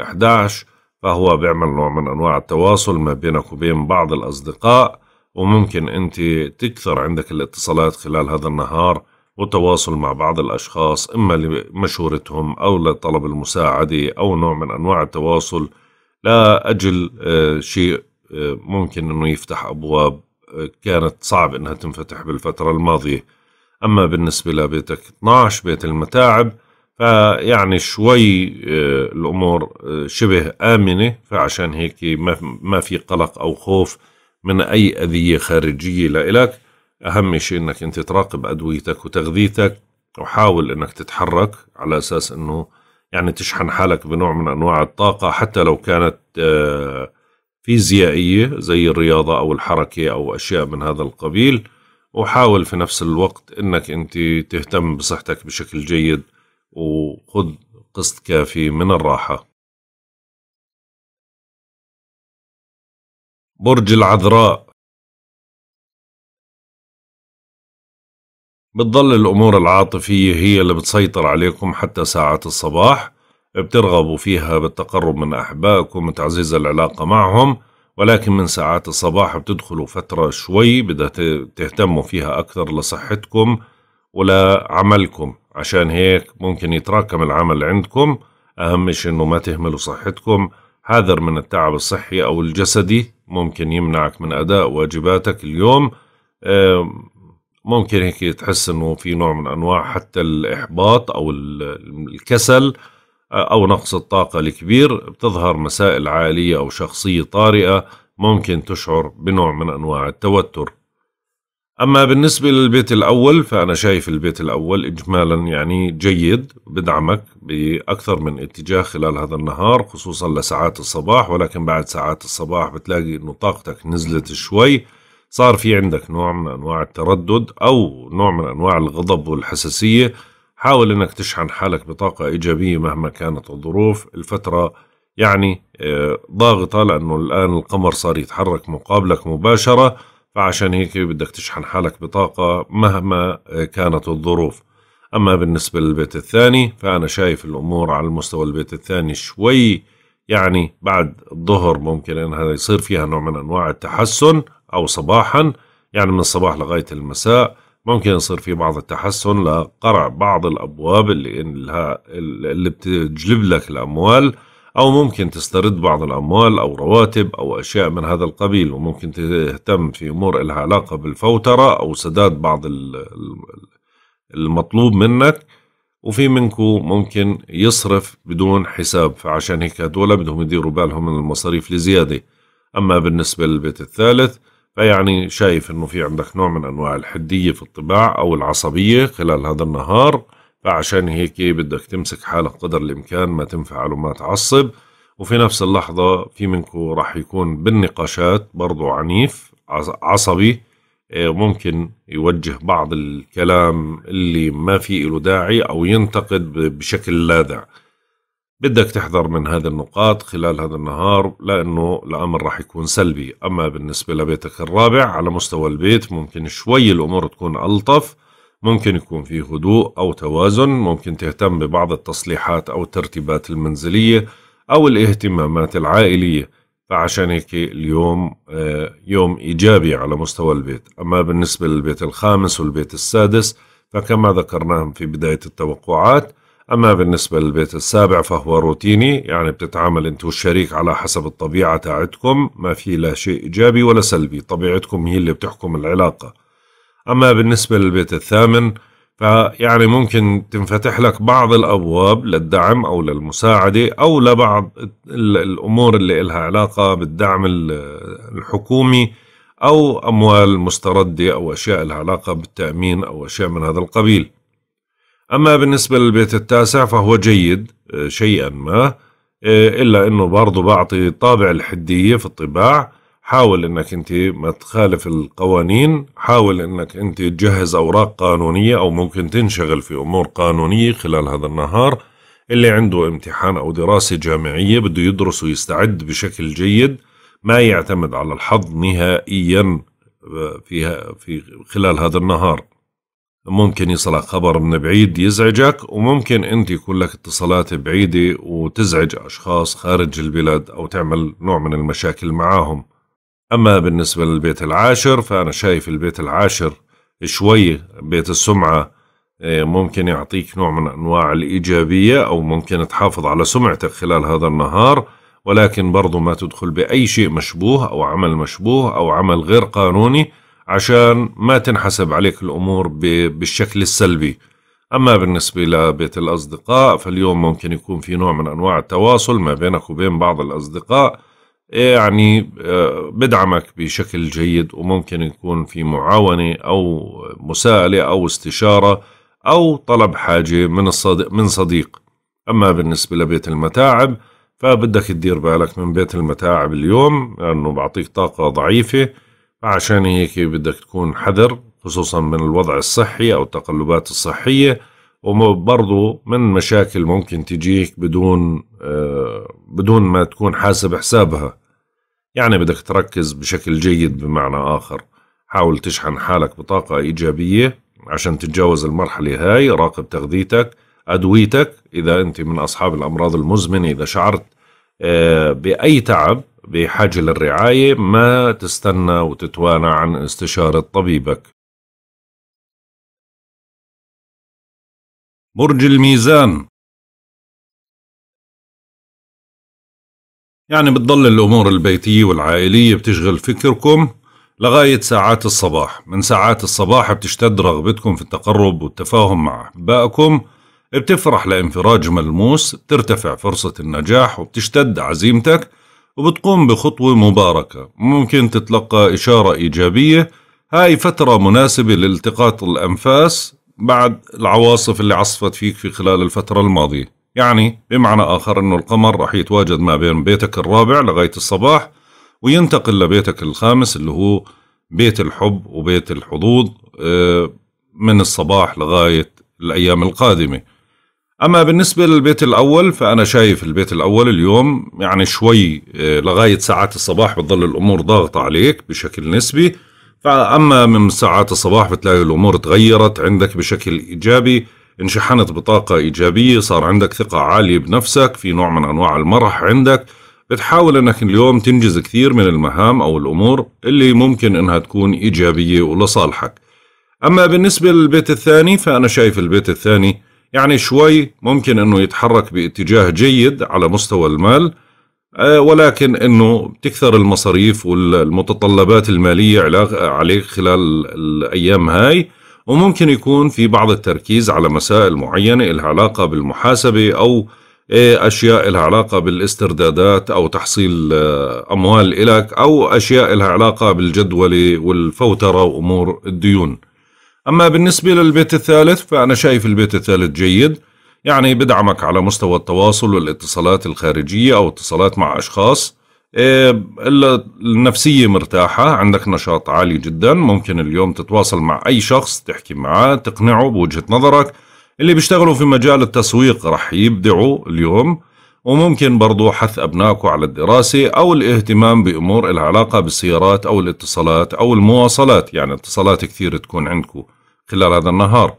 11 فهو بيعمل نوع من أنواع التواصل ما بينك وبين بعض الأصدقاء وممكن أنت تكثر عندك الاتصالات خلال هذا النهار والتواصل مع بعض الأشخاص إما لمشورتهم أو لطلب المساعدة أو نوع من أنواع التواصل لأجل آه، شيء آه، ممكن أنه يفتح أبواب كانت صعب أنها تنفتح بالفترة الماضية أما بالنسبة لبيتك 12 بيت المتاعب فيعني شوي آه، الأمور آه، شبه آمنة فعشان هيك ما في قلق أو خوف من أي أذية خارجية لإلك أهم شيء أنك أنت تراقب أدويتك وتغذيتك وحاول أنك تتحرك على أساس أنه يعني تشحن حالك بنوع من أنواع الطاقة حتى لو كانت آه فيزيائية زي الرياضة أو الحركة أو أشياء من هذا القبيل وحاول في نفس الوقت أنك أنت تهتم بصحتك بشكل جيد وخذ قسط كافي من الراحة برج العذراء بتضل الأمور العاطفية هي اللي بتسيطر عليكم حتى ساعة الصباح بترغبوا فيها بالتقرب من أحبائكم وتعزيز العلاقة معهم ولكن من ساعات الصباح بتدخلوا فترة شوي بدها تهتموا فيها أكثر لصحتكم ولعملكم عشان هيك ممكن يتراكم العمل عندكم أهم شيء إنه ما تهملوا صحتكم حاذر من التعب الصحي أو الجسدي ممكن يمنعك من أداء واجباتك اليوم ممكن هيك تحس إنه في نوع من أنواع حتى الإحباط أو الكسل أو نقص الطاقة الكبير بتظهر مسائل عائلية أو شخصية طارئة ممكن تشعر بنوع من أنواع التوتر أما بالنسبة للبيت الأول فأنا شايف البيت الأول إجمالا يعني جيد بدعمك بأكثر من اتجاه خلال هذا النهار خصوصا لساعات الصباح ولكن بعد ساعات الصباح بتلاقي أنه طاقتك نزلت شوي صار في عندك نوع من أنواع التردد أو نوع من أنواع الغضب والحساسية حاول أنك تشحن حالك بطاقة إيجابية مهما كانت الظروف الفترة يعني آه، ضاغطة لأنه الآن القمر صار يتحرك مقابلك مباشرة فعشان هيك بدك تشحن حالك بطاقة مهما آه، كانت الظروف أما بالنسبة للبيت الثاني فأنا شايف الأمور على المستوى البيت الثاني شوي يعني بعد الظهر ممكن أنها يصير فيها نوع من أنواع التحسن أو صباحا يعني من الصباح لغاية المساء ممكن يصير في بعض التحسن لقرع بعض الابواب اللي انها اللي بتجلب لك الاموال او ممكن تسترد بعض الاموال او رواتب او اشياء من هذا القبيل وممكن تهتم في امور لها علاقه بالفوتره او سداد بعض المطلوب منك وفي منكو ممكن يصرف بدون حساب فعشان هيك هدول بدهم يديروا بالهم من المصاريف لزياده اما بالنسبه للبيت الثالث فيعني شايف انه في عندك نوع من انواع الحديه في الطباع او العصبيه خلال هذا النهار فعشان هيك بدك تمسك حالك قدر الامكان ما تنفعل وما تعصب وفي نفس اللحظه في منكم راح يكون بالنقاشات برضو عنيف عصبي آه، ممكن يوجه بعض الكلام اللي ما في له داعي او ينتقد بشكل لاذع بدك تحذر من هذه النقاط خلال هذا النهار لأنه الأمر راح يكون سلبي أما بالنسبة لبيتك الرابع على مستوى البيت ممكن شوي الأمور تكون ألطف ممكن يكون في هدوء أو توازن ممكن تهتم ببعض التصليحات أو الترتيبات المنزلية أو الاهتمامات العائلية فعشان هيك اليوم آه، يوم إيجابي على مستوى البيت أما بالنسبة للبيت الخامس والبيت السادس فكما ذكرناهم في بداية التوقعات أما بالنسبة للبيت السابع فهو روتيني يعني بتتعامل أنت والشريك على حسب الطبيعة تاعتكم ما في لا شيء إيجابي ولا سلبي طبيعتكم هي اللي بتحكم العلاقة أما بالنسبة للبيت الثامن فيعني ممكن تنفتح لك بعض الأبواب للدعم أو للمساعدة أو لبعض الأمور اللي إلها علاقة بالدعم الحكومي أو أموال مستردة أو أشياء لها علاقة بالتأمين أو أشياء من هذا القبيل أما بالنسبة للبيت التاسع فهو جيد آه، شيئا ما آه، إلا أنه برضه بعطي طابع الحدية في الطباع حاول أنك أنت ما تخالف القوانين حاول أنك أنت تجهز أوراق قانونية أو ممكن تنشغل في أمور قانونية خلال هذا النهار اللي عنده امتحان أو دراسة جامعية بده يدرس ويستعد بشكل جيد ما يعتمد على الحظ نهائيا آه، فيها في خلال هذا النهار ممكن يصلك خبر من بعيد يزعجك وممكن انت يكون لك اتصالات بعيدة وتزعج أشخاص خارج البلاد أو تعمل نوع من المشاكل معاهم أما بالنسبة للبيت العاشر فأنا شايف البيت العاشر شوي بيت السمعة إيه، ممكن يعطيك نوع من أنواع الإيجابية أو ممكن تحافظ على سمعتك خلال هذا النهار ولكن برضو ما تدخل بأي شيء مشبوه أو عمل مشبوه أو عمل غير قانوني عشان ما تنحسب عليك الأمور بالشكل السلبي أما بالنسبة لبيت الأصدقاء فاليوم ممكن يكون في نوع من أنواع التواصل ما بينك وبين بعض الأصدقاء يعني آه، بدعمك بشكل جيد وممكن يكون في معاونة أو مساءلة أو استشارة أو طلب حاجة من الصديق من صديق أما بالنسبة لبيت المتاعب فبدك تدير بالك من بيت المتاعب اليوم لأنه يعني بعطيك طاقة ضعيفة عشان هيك بدك تكون حذر خصوصا من الوضع الصحي أو التقلبات الصحية وبرضو من مشاكل ممكن تجيك بدون آه، بدون ما تكون حاسب حسابها يعني بدك تركز بشكل جيد بمعنى آخر حاول تشحن حالك بطاقة إيجابية عشان تتجاوز المرحلة هاي راقب تغذيتك أدويتك إذا أنت من أصحاب الأمراض المزمنة إذا شعرت آه، بأي تعب بحاجة للرعاية ما تستنى وتتوانى عن استشارة طبيبك برج الميزان يعني بتضل الأمور البيتية والعائلية بتشغل فكركم لغاية ساعات الصباح من ساعات الصباح بتشتد رغبتكم في التقرب والتفاهم مع أحبائكم بتفرح لانفراج ملموس بترتفع فرصة النجاح وبتشتد عزيمتك وبتقوم بخطوة مباركة ممكن تتلقى إشارة إيجابية هاي فترة مناسبة لالتقاط الأنفاس بعد العواصف اللي عصفت فيك في خلال الفترة الماضية يعني بمعنى آخر أنه القمر رح يتواجد ما بين بيتك الرابع لغاية الصباح وينتقل لبيتك الخامس اللي هو بيت الحب وبيت الحظوظ آه، من الصباح لغاية الأيام القادمة اما بالنسبه للبيت الاول فانا شايف البيت الاول اليوم يعني شوي آه، لغايه ساعات الصباح بتظل الامور ضاغطه عليك بشكل نسبي فاما من ساعات الصباح بتلاقي الامور تغيرت عندك بشكل ايجابي انشحنت بطاقه ايجابيه صار عندك ثقه عاليه بنفسك في نوع من انواع المرح عندك بتحاول انك اليوم تنجز كثير من المهام او الامور اللي ممكن انها تكون ايجابيه ولصالحك اما بالنسبه للبيت الثاني فانا شايف البيت الثاني يعني شوي ممكن انه يتحرك باتجاه جيد على مستوى المال آه، ولكن انه بتكثر المصاريف والمتطلبات الماليه عليه خلال الايام هاي وممكن يكون في بعض التركيز على مسائل معينه لها علاقه بالمحاسبه او آه، اشياء لها علاقه بالاستردادات او تحصيل آه، اموال إلك او اشياء لها علاقه بالجدوله والفوتره وامور الديون. أما بالنسبة للبيت الثالث فأنا شايف البيت الثالث جيد يعني بدعمك على مستوى التواصل والاتصالات الخارجية أو اتصالات مع أشخاص إيه، النفسية مرتاحة عندك نشاط عالي جدا ممكن اليوم تتواصل مع أي شخص تحكي معاه تقنعه بوجهة نظرك اللي بيشتغلوا في مجال التسويق رح يبدعوا اليوم وممكن برضو حث أبنائكم على الدراسة أو الاهتمام بأمور العلاقة بالسيارات أو الاتصالات أو المواصلات يعني اتصالات كثير تكون عندكم خلال هذا النهار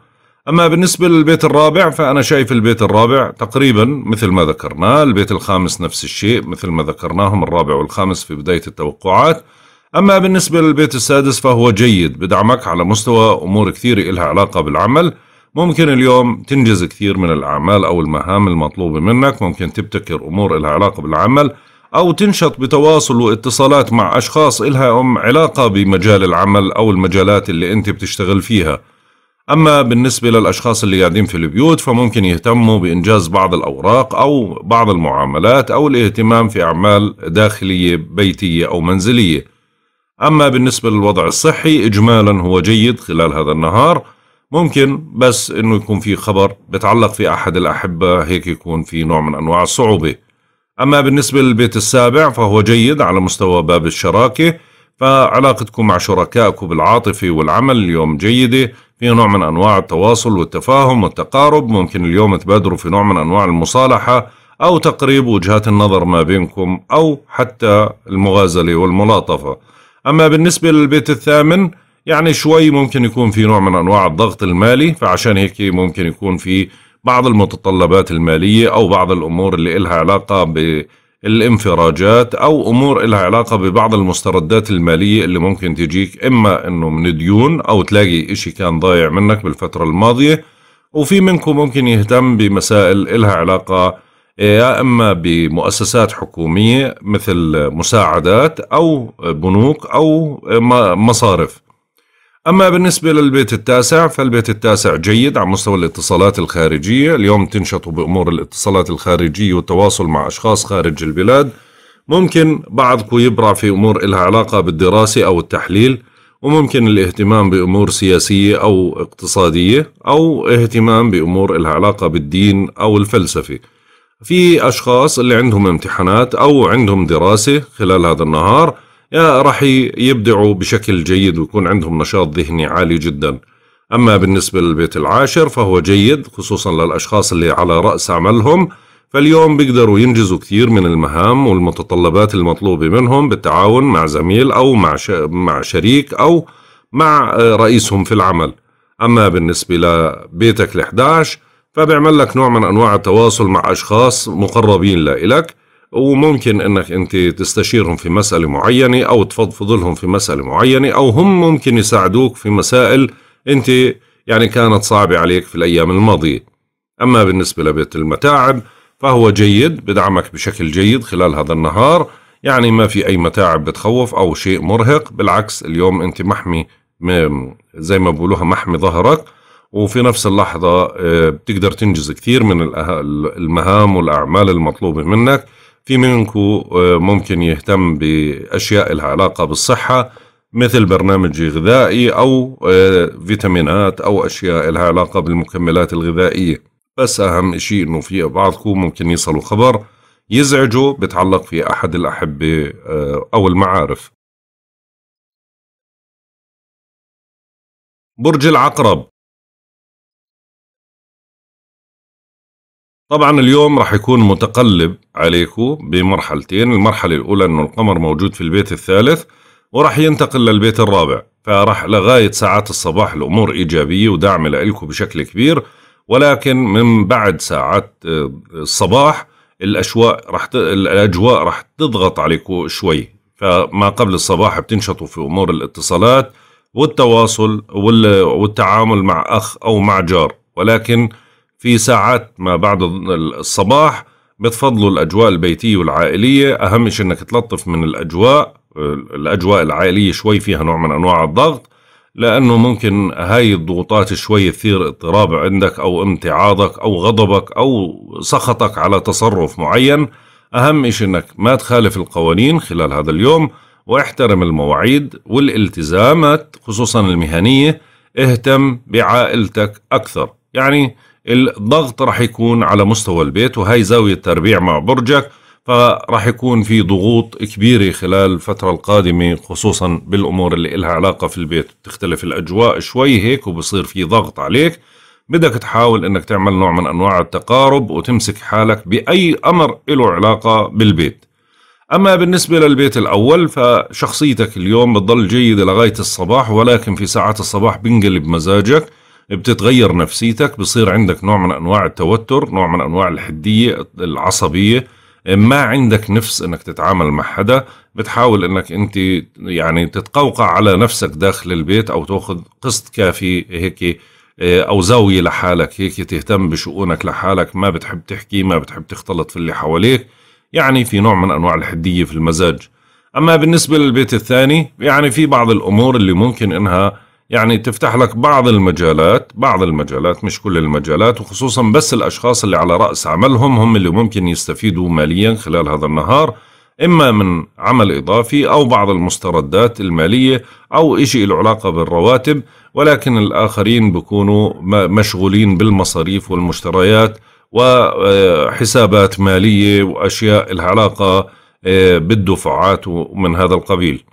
أما بالنسبة للبيت الرابع فأنا شايف البيت الرابع تقريبا مثل ما ذكرناه البيت الخامس نفس الشيء مثل ما ذكرناهم الرابع والخامس في بداية التوقعات أما بالنسبة للبيت السادس فهو جيد بدعمك على مستوى أمور كثيرة إلها علاقة بالعمل ممكن اليوم تنجز كثير من الأعمال أو المهام المطلوبة منك ممكن تبتكر أمور إلها علاقة بالعمل أو تنشط بتواصل واتصالات مع أشخاص إلها أم علاقة بمجال العمل أو المجالات اللي أنت بتشتغل فيها أما بالنسبة للأشخاص اللي قاعدين في البيوت فممكن يهتموا بإنجاز بعض الأوراق أو بعض المعاملات أو الاهتمام في أعمال داخلية بيتية أو منزلية أما بالنسبة للوضع الصحي إجمالا هو جيد خلال هذا النهار ممكن بس انه يكون في خبر بتعلق في احد الاحبه هيك يكون في نوع من انواع الصعوبه اما بالنسبه للبيت السابع فهو جيد على مستوى باب الشراكه فعلاقتكم مع شركائكم بالعاطفه والعمل اليوم جيده في نوع من انواع التواصل والتفاهم والتقارب ممكن اليوم تبادروا في نوع من انواع المصالحه او تقريب وجهات النظر ما بينكم او حتى المغازله والملاطفه اما بالنسبه للبيت الثامن يعني شوي ممكن يكون في نوع من أنواع الضغط المالي فعشان هيك ممكن يكون في بعض المتطلبات المالية أو بعض الأمور اللي إلها علاقة بالانفراجات أو أمور إلها علاقة ببعض المستردات المالية اللي ممكن تجيك إما إنه من ديون أو تلاقي إشي كان ضايع منك بالفترة الماضية وفي منكم ممكن يهتم بمسائل إلها علاقة يا إما بمؤسسات حكومية مثل مساعدات أو بنوك أو مصارف أما بالنسبة للبيت التاسع فالبيت التاسع جيد على مستوى الاتصالات الخارجية اليوم تنشطوا بأمور الاتصالات الخارجية والتواصل مع أشخاص خارج البلاد ممكن بعضكم يبرع في أمور إلها علاقة بالدراسة أو التحليل وممكن الاهتمام بأمور سياسية أو اقتصادية أو اهتمام بأمور إلها علاقة بالدين أو الفلسفة في أشخاص اللي عندهم امتحانات أو عندهم دراسة خلال هذا النهار راح يبدعوا بشكل جيد ويكون عندهم نشاط ذهني عالي جدا أما بالنسبة للبيت العاشر فهو جيد خصوصا للأشخاص اللي على رأس عملهم فاليوم بيقدروا ينجزوا كثير من المهام والمتطلبات المطلوبة منهم بالتعاون مع زميل أو مع مع شريك أو مع آه، رئيسهم في العمل أما بالنسبة لبيتك ال11 فبيعمل لك نوع من أنواع التواصل مع أشخاص مقربين لإلك وممكن انك انت تستشيرهم في مساله معينه او تفضفض لهم في مساله معينه او هم ممكن يساعدوك في مسائل انت يعني كانت صعبه عليك في الايام الماضيه. اما بالنسبه لبيت المتاعب فهو جيد بدعمك بشكل جيد خلال هذا النهار يعني ما في اي متاعب بتخوف او شيء مرهق بالعكس اليوم انت محمي زي ما بقولوها محمي ظهرك وفي نفس اللحظه آه، بتقدر تنجز كثير من المهام والاعمال المطلوبه منك في منكم آه، ممكن يهتم بأشياء لها علاقة بالصحة مثل برنامج غذائي أو آه، فيتامينات أو أشياء لها علاقة بالمكملات الغذائية بس أهم شيء أنه في بعضكم ممكن يصلوا خبر يزعجه بتعلق في أحد الأحبة آه، أو المعارف برج العقرب طبعا اليوم راح يكون متقلب عليكم بمرحلتين المرحلة الأولى أنه القمر موجود في البيت الثالث وراح ينتقل للبيت الرابع فراح لغاية ساعات الصباح الأمور إيجابية وداعمة لكم بشكل كبير ولكن من بعد ساعات آه، الصباح الأشواء رح ت... الأجواء راح تضغط عليكم شوي فما قبل الصباح بتنشطوا في أمور الاتصالات والتواصل وال... والتعامل مع أخ أو مع جار ولكن في ساعات ما بعد الصباح بتفضلوا الأجواء البيتية والعائلية أهم شيء أنك تلطف من الأجواء الأجواء العائلية شوي فيها نوع من أنواع الضغط لأنه ممكن هاي الضغوطات شوي تثير اضطراب عندك أو امتعاضك أو غضبك أو سخطك على تصرف معين أهم شيء أنك ما تخالف القوانين خلال هذا اليوم واحترم المواعيد والالتزامات خصوصا المهنية اهتم بعائلتك أكثر يعني الضغط راح يكون على مستوى البيت وهي زاوية تربيع مع برجك فراح يكون في ضغوط كبيرة خلال الفترة القادمة خصوصا بالأمور اللي إلها علاقة في البيت بتختلف الأجواء شوي هيك وبصير في ضغط عليك بدك تحاول انك تعمل نوع من انواع التقارب وتمسك حالك باي امر له علاقه بالبيت. اما بالنسبه للبيت الاول فشخصيتك اليوم بتضل جيده لغايه الصباح ولكن في ساعات الصباح بنقلب مزاجك بتتغير نفسيتك بصير عندك نوع من انواع التوتر نوع من انواع الحديه العصبيه ما عندك نفس انك تتعامل مع حدا بتحاول انك انت يعني تتقوقع على نفسك داخل البيت او تاخذ قسط كافي هيك آه، او زاويه لحالك هيك تهتم بشؤونك لحالك ما بتحب تحكي ما بتحب تختلط في اللي حواليك يعني في نوع من انواع الحديه في المزاج اما بالنسبه للبيت الثاني يعني في بعض الامور اللي ممكن انها يعني تفتح لك بعض المجالات بعض المجالات مش كل المجالات وخصوصا بس الأشخاص اللي على رأس عملهم هم اللي ممكن يستفيدوا ماليا خلال هذا النهار إما من عمل إضافي أو بعض المستردات المالية أو إشي له علاقة بالرواتب ولكن الآخرين بيكونوا مشغولين بالمصاريف والمشتريات وحسابات آه، مالية وأشياء العلاقة آه، بالدفعات ومن هذا القبيل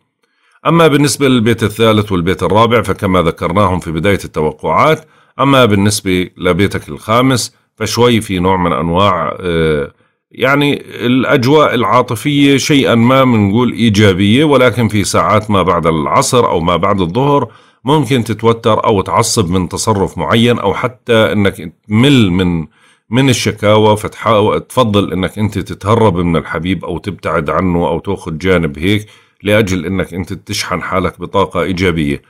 أما بالنسبة للبيت الثالث والبيت الرابع فكما ذكرناهم في بداية التوقعات أما بالنسبة لبيتك الخامس فشوي في نوع من أنواع آه، يعني الأجواء العاطفية شيئا ما بنقول إيجابية ولكن في ساعات ما بعد العصر أو ما بعد الظهر ممكن تتوتر أو تعصب من تصرف معين أو حتى أنك تمل من من الشكاوى فتحاول تفضل أنك أنت تتهرب من الحبيب أو تبتعد عنه أو تأخذ جانب هيك لاجل انك انت تشحن حالك بطاقه ايجابيه.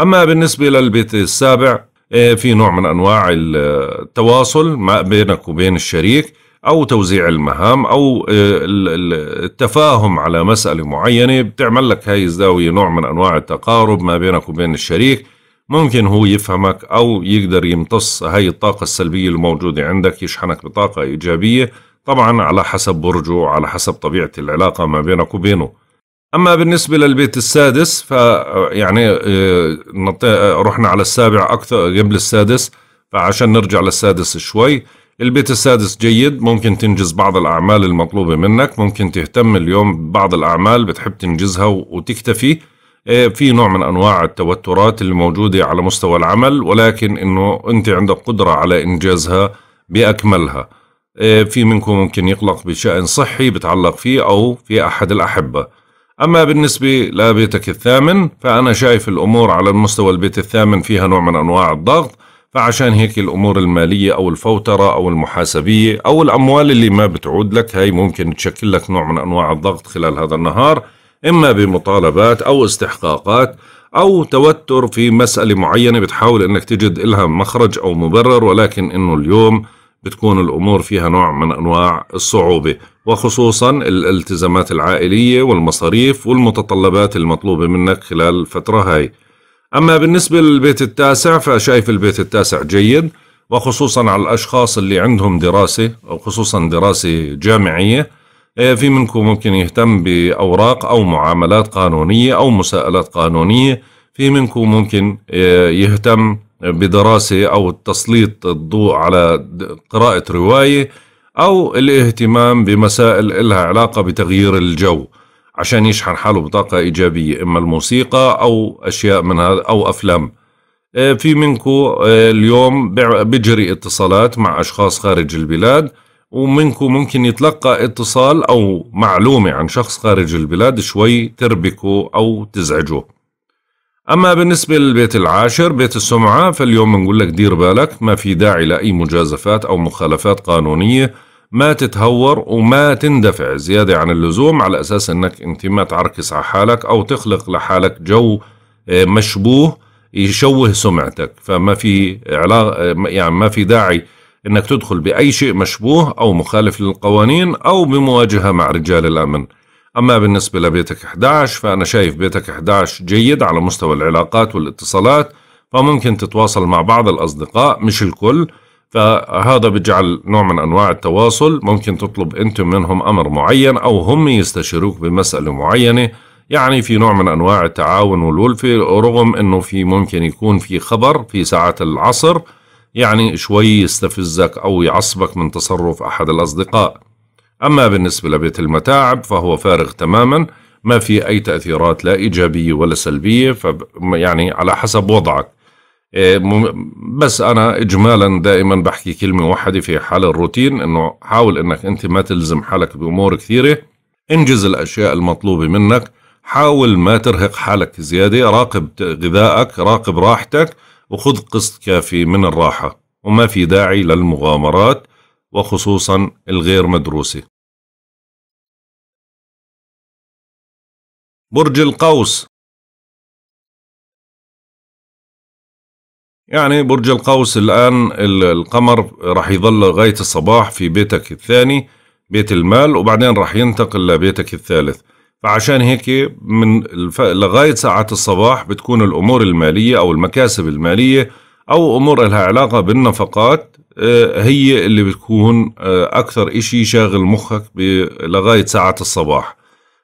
اما بالنسبه للبيت السابع آه، في نوع من انواع التواصل ما بينك وبين الشريك او توزيع المهام او آه، التفاهم على مساله معينه بتعمل لك هاي الزاويه نوع من انواع التقارب ما بينك وبين الشريك ممكن هو يفهمك او يقدر يمتص هاي الطاقه السلبيه الموجوده عندك يشحنك بطاقه ايجابيه طبعا على حسب برجه على حسب طبيعه العلاقه ما بينك وبينه أما بالنسبة للبيت السادس فيعني آه، آه، رحنا على السابع أكثر قبل السادس فعشان نرجع للسادس شوي البيت السادس جيد ممكن تنجز بعض الأعمال المطلوبة منك ممكن تهتم اليوم ببعض الأعمال بتحب تنجزها وتكتفي آه، في نوع من أنواع التوترات اللي موجودة على مستوى العمل ولكن أنه أنت عندك قدرة على إنجازها بأكملها في منكم ممكن يقلق بشأن صحي بتعلق فيه أو في أحد الأحبة أما بالنسبة لبيتك الثامن فأنا شايف الأمور على المستوى البيت الثامن فيها نوع من أنواع الضغط فعشان هيك الأمور المالية أو الفوترة أو المحاسبية أو الأموال اللي ما بتعود لك هاي ممكن تشكل لك نوع من أنواع الضغط خلال هذا النهار إما بمطالبات أو استحقاقات أو توتر في مسألة معينة بتحاول أنك تجد لها مخرج أو مبرر ولكن أنه اليوم بتكون الأمور فيها نوع من أنواع الصعوبة وخصوصا الالتزامات العائلية والمصاريف والمتطلبات المطلوبة منك خلال الفترة هاي أما بالنسبة للبيت التاسع فشايف البيت التاسع جيد وخصوصا على الأشخاص اللي عندهم دراسة أو خصوصا دراسة جامعية آه، في منكم ممكن يهتم بأوراق أو معاملات قانونية أو مساءلات قانونية في منكم ممكن آه، يهتم بدراسة أو تسليط الضوء على قراءة رواية أو الاهتمام بمسائل إلها علاقة بتغيير الجو عشان يشحن حاله بطاقة إيجابية إما الموسيقى أو أشياء من هذا أو أفلام آه، في منكو آه، اليوم بجري اتصالات مع أشخاص خارج البلاد ومنكو ممكن يتلقى اتصال أو معلومة عن شخص خارج البلاد شوي تربكه أو تزعجه أما بالنسبة للبيت العاشر بيت السمعة فاليوم بنقول لك دير بالك ما في داعي لأي مجازفات أو مخالفات قانونية ما تتهور وما تندفع زيادة عن اللزوم على أساس أنك أنت ما تعركس على حالك أو تخلق لحالك جو آه، مشبوه يشوه سمعتك فما في علاقة آه، يعني ما في داعي أنك تدخل بأي شيء مشبوه أو مخالف للقوانين أو بمواجهة مع رجال الأمن أما بالنسبة لبيتك 11 فأنا شايف بيتك 11 جيد على مستوى العلاقات والاتصالات فممكن تتواصل مع بعض الأصدقاء مش الكل فهذا بجعل نوع من أنواع التواصل ممكن تطلب أنت منهم أمر معين أو هم يستشيروك بمسألة معينة يعني في نوع من أنواع التعاون والولفة رغم أنه في ممكن يكون في خبر في ساعات العصر يعني شوي يستفزك أو يعصبك من تصرف أحد الأصدقاء أما بالنسبة لبيت المتاعب فهو فارغ تماما ما في أي تأثيرات لا إيجابية ولا سلبية يعني على حسب وضعك إيه، بس أنا إجمالا دائما بحكي كلمة واحدة في حال الروتين أنه حاول أنك أنت ما تلزم حالك بأمور كثيرة انجز الأشياء المطلوبة منك حاول ما ترهق حالك زيادة راقب غذائك راقب راحتك وخذ قسط كافي من الراحة وما في داعي للمغامرات وخصوصا الغير مدروسة برج القوس يعني برج القوس الآن القمر راح يظل لغاية الصباح في بيتك الثاني بيت المال وبعدين راح ينتقل لبيتك الثالث فعشان هيك من الف... لغاية ساعة الصباح بتكون الأمور المالية أو المكاسب المالية أو أمور لها علاقة بالنفقات آه، هي اللي بتكون آه، أكثر إشي شاغل مخك لغاية ساعة الصباح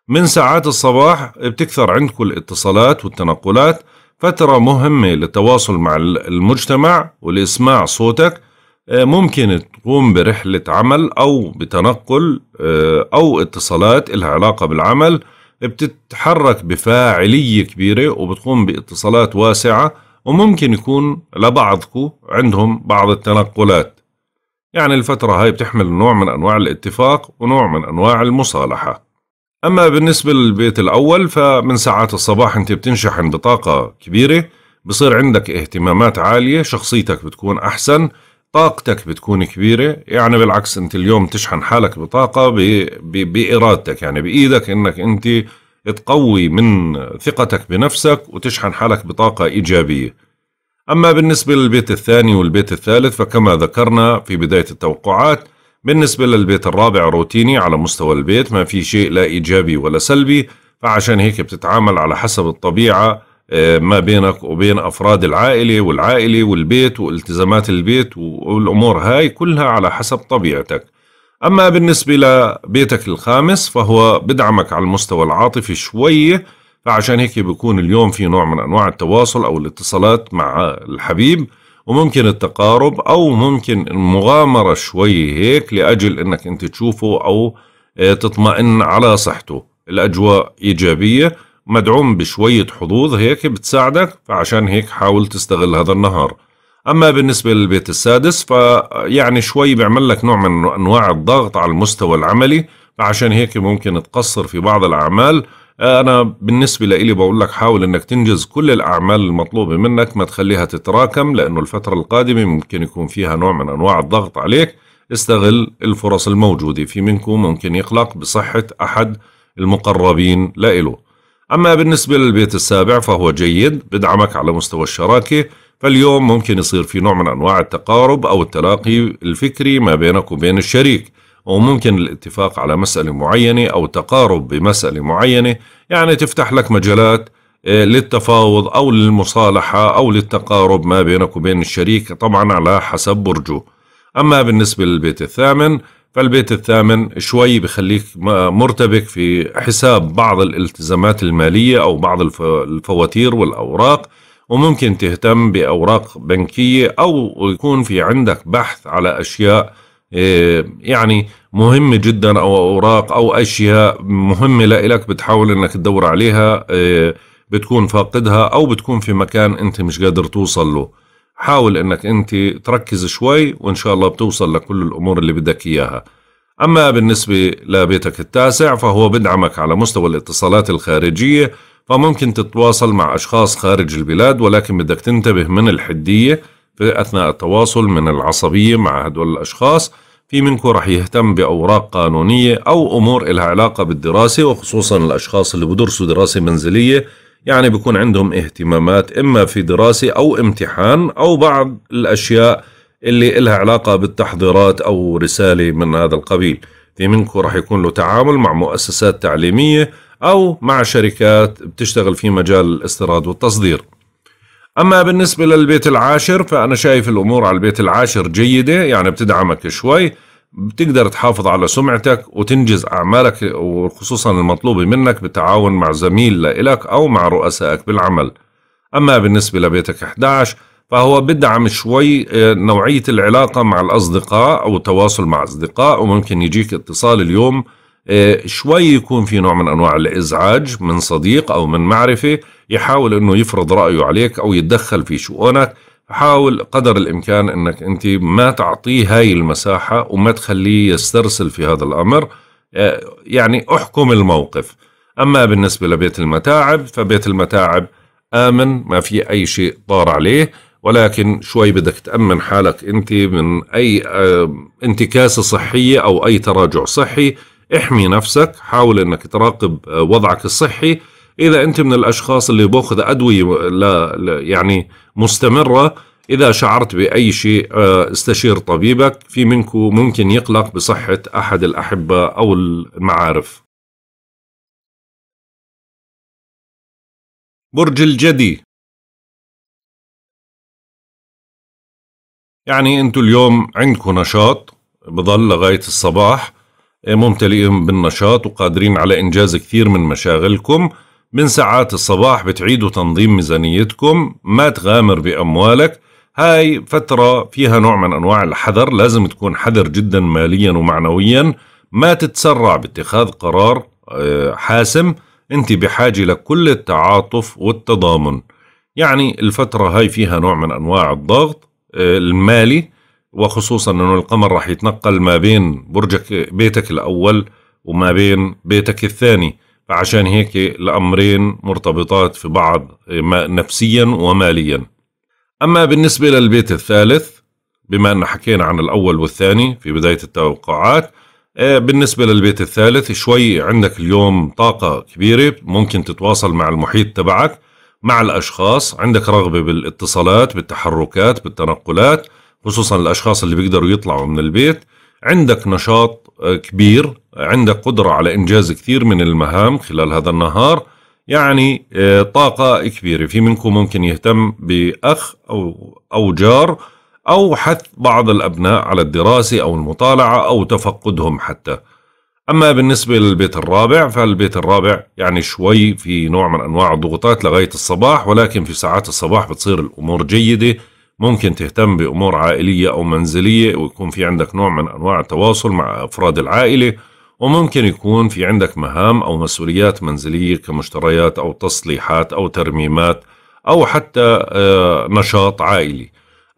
من ساعات الصباح بتكثر عندكم الاتصالات والتنقلات فترة مهمة للتواصل مع المجتمع ولإسماع صوتك آه، ممكن تقوم برحلة عمل أو بتنقل آه، أو اتصالات إلها علاقة بالعمل بتتحرك بفاعلية كبيرة وبتقوم باتصالات واسعة وممكن يكون لبعضكم عندهم بعض التنقلات يعني الفترة هاي بتحمل نوع من أنواع الاتفاق ونوع من أنواع المصالحة أما بالنسبة للبيت الأول فمن ساعات الصباح أنت بتنشحن بطاقة كبيرة بصير عندك اهتمامات عالية شخصيتك بتكون أحسن طاقتك بتكون كبيرة يعني بالعكس أنت اليوم تشحن حالك بطاقة بإرادتك يعني بإيدك أنك أنت تقوي من ثقتك بنفسك وتشحن حالك بطاقة إيجابية أما بالنسبة للبيت الثاني والبيت الثالث فكما ذكرنا في بداية التوقعات بالنسبة للبيت الرابع روتيني على مستوى البيت ما في شيء لا إيجابي ولا سلبي فعشان هيك بتتعامل على حسب الطبيعة آه، ما بينك وبين أفراد العائلة والعائلة والبيت والتزامات البيت والأمور هاي كلها على حسب طبيعتك أما بالنسبة لبيتك الخامس فهو بدعمك على المستوى العاطفي شوية فعشان هيك بيكون اليوم في نوع من أنواع التواصل أو الاتصالات مع الحبيب وممكن التقارب أو ممكن المغامرة شوي هيك لأجل أنك أنت تشوفه أو آه، تطمئن على صحته الأجواء إيجابية مدعوم بشوية حظوظ هيك بتساعدك فعشان هيك حاول تستغل هذا النهار أما بالنسبة للبيت السادس فيعني شوي بيعمل لك نوع من أنواع الضغط على المستوى العملي فعشان هيك ممكن تقصر في بعض الأعمال انا بالنسبه لي بقول لك حاول انك تنجز كل الاعمال المطلوبه منك ما تخليها تتراكم لانه الفتره القادمه ممكن يكون فيها نوع من انواع الضغط عليك استغل الفرص الموجوده في منكم ممكن يقلق بصحه احد المقربين لإله اما بالنسبه للبيت السابع فهو جيد بدعمك على مستوى الشراكه فاليوم ممكن يصير في نوع من انواع التقارب او التلاقي الفكري ما بينك وبين الشريك وممكن الاتفاق على مسألة معينة أو تقارب بمسألة معينة يعني تفتح لك مجالات آه، للتفاوض أو للمصالحة أو للتقارب ما بينك وبين الشريك طبعا على حسب برجه أما بالنسبة للبيت الثامن فالبيت الثامن شوي بخليك مرتبك في حساب بعض الالتزامات المالية أو بعض الفواتير والأوراق وممكن تهتم بأوراق بنكية أو يكون في عندك بحث على أشياء إيه، يعني مهمة جدا أو أوراق أو أشياء مهمة لإلك بتحاول إنك تدور عليها إيه، بتكون فاقدها أو بتكون في مكان أنت مش قادر توصل له حاول إنك أنت تركز شوي وإن شاء الله بتوصل لكل الأمور اللي بدك إياها أما بالنسبة لبيتك التاسع فهو بدعمك على مستوى الاتصالات الخارجية فممكن تتواصل مع أشخاص خارج البلاد ولكن بدك تنتبه من الحدية أثناء التواصل من العصبية مع هدول الأشخاص في منكم رح يهتم بأوراق قانونية أو أمور إلها علاقة بالدراسة وخصوصا الأشخاص اللي بدرسوا دراسة منزلية يعني بيكون عندهم اهتمامات إما في دراسة أو امتحان أو بعض الأشياء اللي إلها علاقة بالتحضيرات أو رسالة من هذا القبيل في منكم رح يكون له تعامل مع مؤسسات تعليمية أو مع شركات بتشتغل في مجال الاستيراد والتصدير أما بالنسبة للبيت العاشر فأنا شايف الأمور على البيت العاشر جيدة يعني بتدعمك شوي بتقدر تحافظ على سمعتك وتنجز أعمالك وخصوصا المطلوبة منك بالتعاون مع زميل لإلك أو مع رؤسائك بالعمل أما بالنسبة لبيتك 11 فهو بدعم شوي آه، نوعية العلاقة مع الأصدقاء أو التواصل مع أصدقاء وممكن يجيك اتصال اليوم آه، شوي يكون في نوع من أنواع الإزعاج من صديق أو من معرفة يحاول انه يفرض رايه عليك او يتدخل في شؤونك حاول قدر الامكان انك انت ما تعطيه هاي المساحه وما تخليه يسترسل في هذا الامر آه، يعني احكم الموقف اما بالنسبه لبيت المتاعب فبيت المتاعب امن ما في اي شيء طار عليه ولكن شوي بدك تامن حالك انت من اي آه، انتكاسه صحيه او اي تراجع صحي احمي نفسك حاول انك تراقب آه، وضعك الصحي اذا انت من الاشخاص اللي باخذ ادويه لا, يعني مستمره اذا شعرت باي شيء آه، استشير طبيبك في منكم ممكن يقلق بصحه احد الاحبه او المعارف برج الجدي يعني انتم اليوم عندكم نشاط بظل لغايه الصباح آه، ممتلئين بالنشاط وقادرين على انجاز كثير من مشاغلكم من ساعات الصباح بتعيدوا تنظيم ميزانيتكم ما تغامر بأموالك هاي فترة فيها نوع من أنواع الحذر لازم تكون حذر جدا ماليا ومعنويا ما تتسرع باتخاذ قرار آه، حاسم أنت بحاجة لكل التعاطف والتضامن يعني الفترة هاي فيها نوع من أنواع الضغط آه، المالي وخصوصا أنه القمر راح يتنقل ما بين برجك بيتك الأول وما بين بيتك الثاني فعشان هيك الأمرين مرتبطات في بعض إيه، نفسيا وماليا أما بالنسبة للبيت الثالث بما أن حكينا عن الأول والثاني في بداية التوقعات إيه، بالنسبة للبيت الثالث شوي عندك اليوم طاقة كبيرة ممكن تتواصل مع المحيط تبعك مع الأشخاص عندك رغبة بالاتصالات بالتحركات بالتنقلات خصوصا الأشخاص اللي بيقدروا يطلعوا من البيت عندك نشاط آه، كبير عندك قدرة على إنجاز كثير من المهام خلال هذا النهار يعني آه، طاقة كبيرة في منكم ممكن يهتم بأخ أو, أو جار أو حث بعض الأبناء على الدراسة أو المطالعة أو تفقدهم حتى أما بالنسبة للبيت الرابع فالبيت الرابع يعني شوي في نوع من أنواع الضغوطات لغاية الصباح ولكن في ساعات الصباح بتصير الأمور جيدة ممكن تهتم بأمور عائلية أو منزلية ويكون في عندك نوع من أنواع التواصل مع أفراد العائلة وممكن يكون في عندك مهام أو مسؤوليات منزلية كمشتريات أو تصليحات أو ترميمات أو حتى آه، نشاط عائلي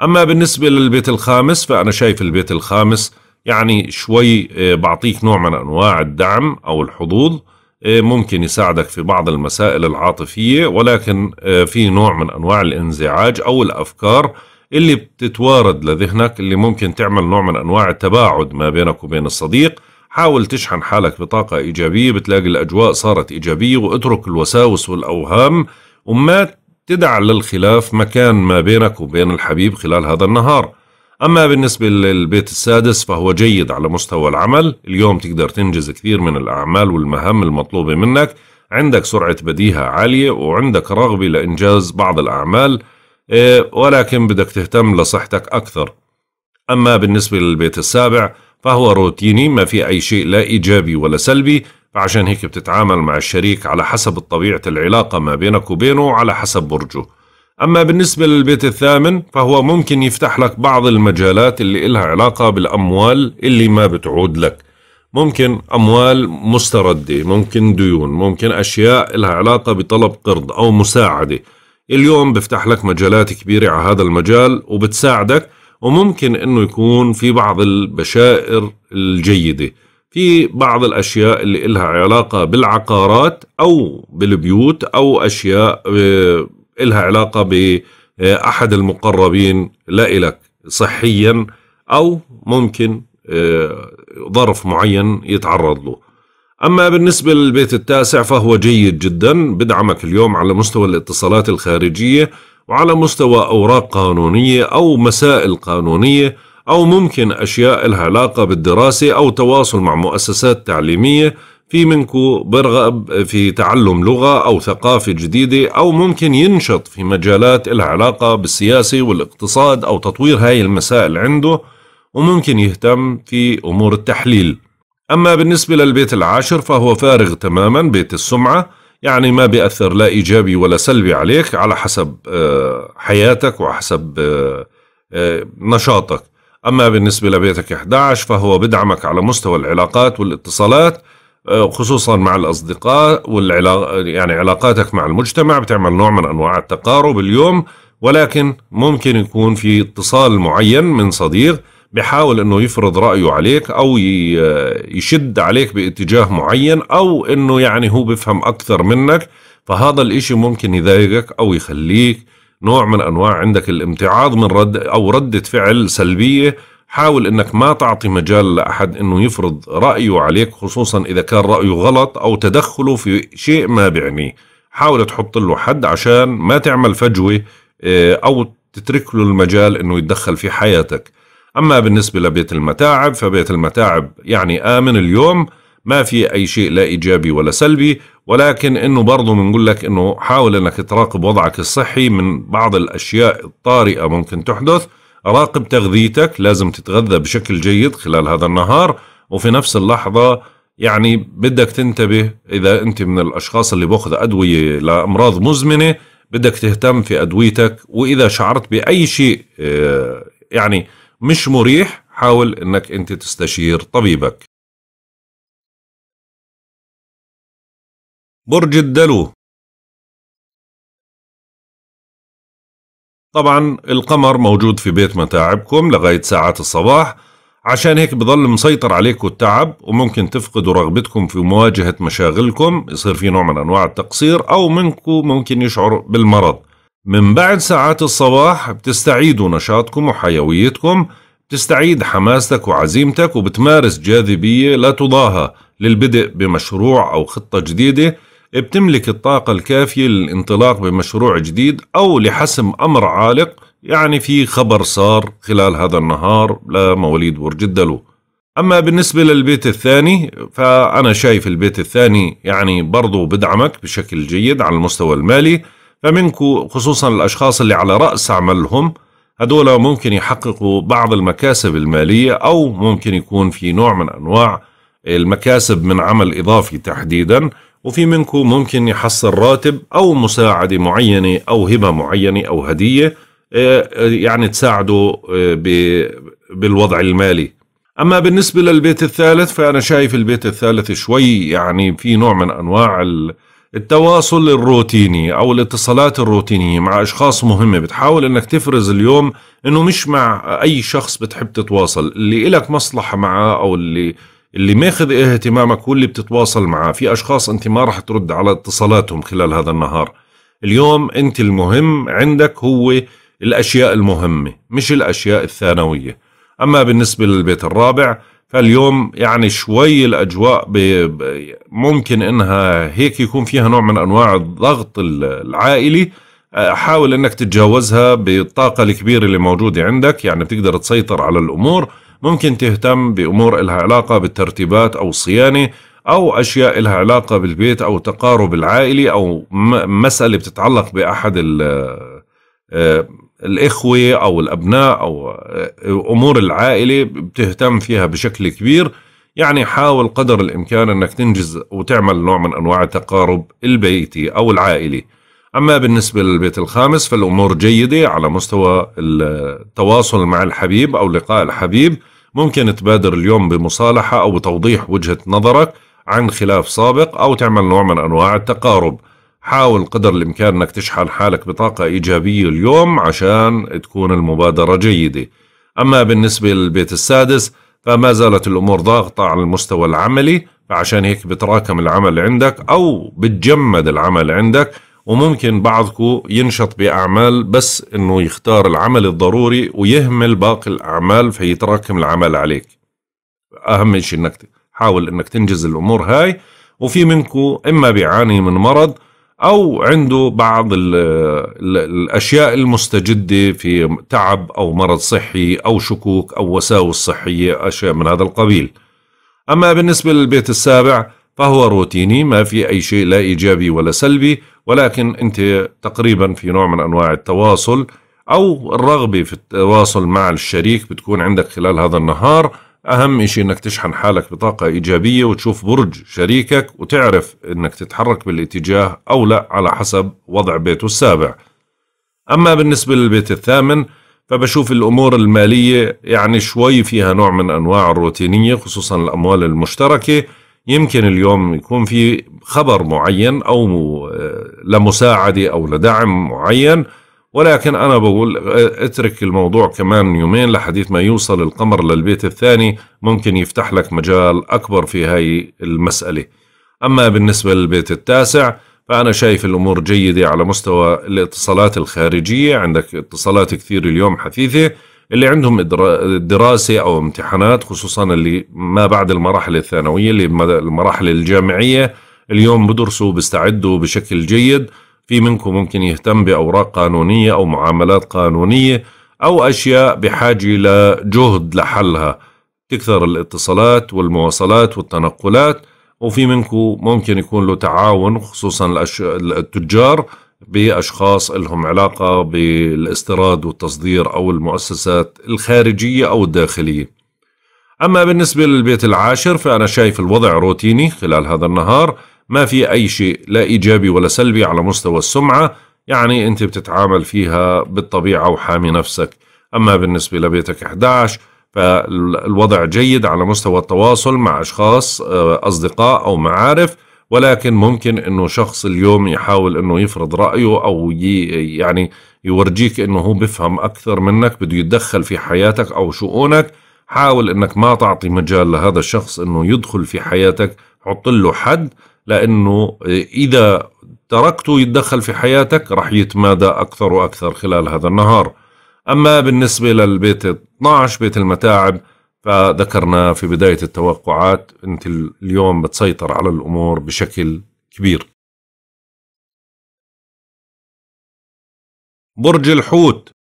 أما بالنسبة للبيت الخامس فأنا شايف البيت الخامس يعني شوي آه، بعطيك نوع من أنواع الدعم أو الحظوظ آه، ممكن يساعدك في بعض المسائل العاطفية ولكن في نوع من أنواع الانزعاج أو الأفكار اللي بتتوارد لذهنك اللي ممكن تعمل نوع من أنواع التباعد ما بينك وبين الصديق حاول تشحن حالك بطاقة إيجابية بتلاقي الأجواء صارت إيجابية واترك الوساوس والأوهام وما تدع للخلاف مكان ما بينك وبين الحبيب خلال هذا النهار أما بالنسبة للبيت السادس فهو جيد على مستوى العمل اليوم تقدر تنجز كثير من الأعمال والمهام المطلوبة منك عندك سرعة بديهة عالية وعندك رغبة لإنجاز بعض الأعمال إيه، ولكن بدك تهتم لصحتك أكثر أما بالنسبة للبيت السابع فهو روتيني ما في أي شيء لا إيجابي ولا سلبي فعشان هيك بتتعامل مع الشريك على حسب طبيعة العلاقة ما بينك وبينه على حسب برجه أما بالنسبة للبيت الثامن فهو ممكن يفتح لك بعض المجالات اللي إلها علاقة بالأموال اللي ما بتعود لك ممكن أموال مستردة ممكن ديون ممكن أشياء إلها علاقة بطلب قرض أو مساعدة اليوم بفتح لك مجالات كبيرة على هذا المجال وبتساعدك وممكن انه يكون في بعض البشائر الجيده في بعض الاشياء اللي إلها علاقه بالعقارات او بالبيوت او اشياء آه، إلها علاقه باحد آه، المقربين لا إلك صحيا او ممكن آه، ظرف معين يتعرض له أما بالنسبة للبيت التاسع فهو جيد جدا بدعمك اليوم على مستوى الاتصالات الخارجية وعلى مستوى أوراق قانونية أو مسائل قانونية أو ممكن أشياء لها علاقة بالدراسة أو تواصل مع مؤسسات تعليمية في منكو برغب في تعلم لغة أو ثقافة جديدة أو ممكن ينشط في مجالات لها علاقة بالسياسة والاقتصاد أو تطوير هاي المسائل عنده وممكن يهتم في أمور التحليل أما بالنسبة للبيت العاشر فهو فارغ تماما بيت السمعة يعني ما بيأثر لا إيجابي ولا سلبي عليك على حسب آه، حياتك وحسب آه، آه، نشاطك أما بالنسبة لبيتك 11 فهو بدعمك على مستوى العلاقات والاتصالات خصوصا مع الأصدقاء والعلاق يعني علاقاتك مع المجتمع بتعمل نوع من أنواع التقارب اليوم ولكن ممكن يكون في اتصال معين من صديق بحاول انه يفرض رايه عليك او يشد عليك باتجاه معين او انه يعني هو بفهم اكثر منك فهذا الاشي ممكن يضايقك او يخليك نوع من انواع عندك الامتعاض من رد او رده فعل سلبيه حاول انك ما تعطي مجال لاحد انه يفرض رايه عليك خصوصا اذا كان رايه غلط او تدخله في شيء ما بيعنيه حاول تحط له حد عشان ما تعمل فجوه آه، او تترك له المجال انه يتدخل في حياتك أما بالنسبة لبيت المتاعب فبيت المتاعب يعني آمن اليوم ما في أي شيء لا إيجابي ولا سلبي ولكن إنه برضه بنقول لك إنه حاول إنك تراقب وضعك الصحي من بعض الأشياء الطارئة ممكن تحدث راقب تغذيتك لازم تتغذى بشكل جيد خلال هذا النهار وفي نفس اللحظة يعني بدك تنتبه إذا أنت من الأشخاص اللي بأخذ أدوية لأمراض مزمنة بدك تهتم في أدويتك وإذا شعرت بأي شيء آه، يعني مش مريح حاول انك انت تستشير طبيبك برج الدلو طبعا القمر موجود في بيت متاعبكم لغاية ساعات الصباح عشان هيك بضل مسيطر عليكم التعب وممكن تفقدوا رغبتكم في مواجهة مشاغلكم يصير في نوع من أنواع التقصير أو منكم ممكن يشعر بالمرض من بعد ساعات الصباح بتستعيدوا نشاطكم وحيويتكم بتستعيد حماستك وعزيمتك وبتمارس جاذبية لا تضاهى للبدء بمشروع أو خطة جديدة بتملك الطاقة الكافية للانطلاق بمشروع جديد أو لحسم أمر عالق يعني في خبر صار خلال هذا النهار لمواليد برج الدلو أما بالنسبة للبيت الثاني فأنا شايف البيت الثاني يعني برضو بدعمك بشكل جيد على المستوى المالي فمنكم خصوصا الأشخاص اللي على رأس عملهم هدول ممكن يحققوا بعض المكاسب المالية أو ممكن يكون في نوع من أنواع المكاسب من عمل إضافي تحديدا وفي منكم ممكن يحصل راتب أو مساعدة معينة أو هبة معينة أو هدية آه، آه، يعني تساعده آه، بالوضع المالي أما بالنسبة للبيت الثالث فأنا شايف البيت الثالث شوي يعني في نوع من أنواع ال التواصل الروتيني او الاتصالات الروتينيه مع اشخاص مهمه بتحاول انك تفرز اليوم انه مش مع اي شخص بتحب تتواصل اللي إلك مصلحه معه او اللي اللي ماخذ اهتمامك هو اللي بتتواصل معه في اشخاص انت ما راح ترد على اتصالاتهم خلال هذا النهار اليوم انت المهم عندك هو الاشياء المهمه مش الاشياء الثانويه اما بالنسبه للبيت الرابع فاليوم يعني شوي الاجواء ممكن انها هيك يكون فيها نوع من انواع الضغط العائلي حاول انك تتجاوزها بالطاقه الكبيره اللي موجوده عندك يعني بتقدر تسيطر على الامور ممكن تهتم بامور لها علاقه بالترتيبات او الصيانه او اشياء لها علاقه بالبيت او تقارب العائلي او مساله بتتعلق باحد ال آه، الإخوة أو الأبناء أو أمور العائلة بتهتم فيها بشكل كبير يعني حاول قدر الإمكان أنك تنجز وتعمل نوع من أنواع التقارب البيتي أو العائلي أما بالنسبة للبيت الخامس فالأمور جيدة على مستوى التواصل مع الحبيب أو لقاء الحبيب ممكن تبادر اليوم بمصالحة أو توضيح وجهة نظرك عن خلاف سابق أو تعمل نوع من أنواع التقارب حاول قدر الإمكان أنك تشحن حالك بطاقة إيجابية اليوم عشان تكون المبادرة جيدة أما بالنسبة للبيت السادس فما زالت الأمور ضاغطة على المستوى العملي فعشان هيك بتراكم العمل عندك أو بتجمد العمل عندك وممكن بعضكم ينشط بأعمال بس إنه يختار العمل الضروري ويهمل باقي الأعمال فيتراكم العمل عليك أهم شيء إنك تحاول إنك تنجز الأمور هاي وفي منكم إما بيعاني من مرض او عنده بعض ال ال الاشياء المستجده في تعب او مرض صحي او شكوك او وساوس صحيه اشياء من هذا القبيل. اما بالنسبه للبيت السابع فهو روتيني ما في اي شيء لا ايجابي ولا سلبي ولكن انت تقريبا في نوع من انواع التواصل او الرغبه في التواصل مع الشريك بتكون عندك خلال هذا النهار اهم شيء انك تشحن حالك بطاقه ايجابيه وتشوف برج شريكك وتعرف انك تتحرك بالاتجاه او لا على حسب وضع بيته السابع اما بالنسبه للبيت الثامن فبشوف الامور الماليه يعني شوي فيها نوع من انواع الروتينيه خصوصا الاموال المشتركه يمكن اليوم يكون في خبر معين او آه، لمساعده او لدعم معين ولكن أنا بقول آه، اترك الموضوع كمان يومين لحديث ما يوصل القمر للبيت الثاني ممكن يفتح لك مجال أكبر في هاي المسألة أما بالنسبة للبيت التاسع فأنا شايف الأمور جيدة على مستوى الاتصالات الخارجية عندك اتصالات كثير اليوم حثيثة اللي عندهم دراسة أو امتحانات خصوصا اللي ما بعد المراحل الثانوية اللي المراحل الجامعية اليوم بدرسوا بيستعدوا بشكل جيد في منكم ممكن يهتم بأوراق قانونية أو معاملات قانونية أو أشياء بحاجة لجهد لحلها تكثر الاتصالات والمواصلات والتنقلات وفي منكم ممكن يكون له تعاون خصوصا التجار بأشخاص لهم علاقة بالاستيراد والتصدير أو المؤسسات الخارجية أو الداخلية أما بالنسبة للبيت العاشر فأنا شايف الوضع روتيني خلال هذا النهار ما في أي شيء لا إيجابي ولا سلبي على مستوى السمعة يعني أنت بتتعامل فيها بالطبيعة وحامي نفسك أما بالنسبة لبيتك 11 فالوضع جيد على مستوى التواصل مع أشخاص آه، أصدقاء أو معارف ولكن ممكن أنه شخص اليوم يحاول أنه يفرض رأيه أو يعني يورجيك أنه هو بفهم أكثر منك بده يتدخل في حياتك أو شؤونك حاول أنك ما تعطي مجال لهذا الشخص أنه يدخل في حياتك حط له حد لأنه إذا تركته يتدخل في حياتك راح يتمادى أكثر وأكثر خلال هذا النهار أما بالنسبة للبيت 12 بيت المتاعب فذكرنا في بداية التوقعات أنت اليوم بتسيطر على الأمور بشكل كبير برج الحوت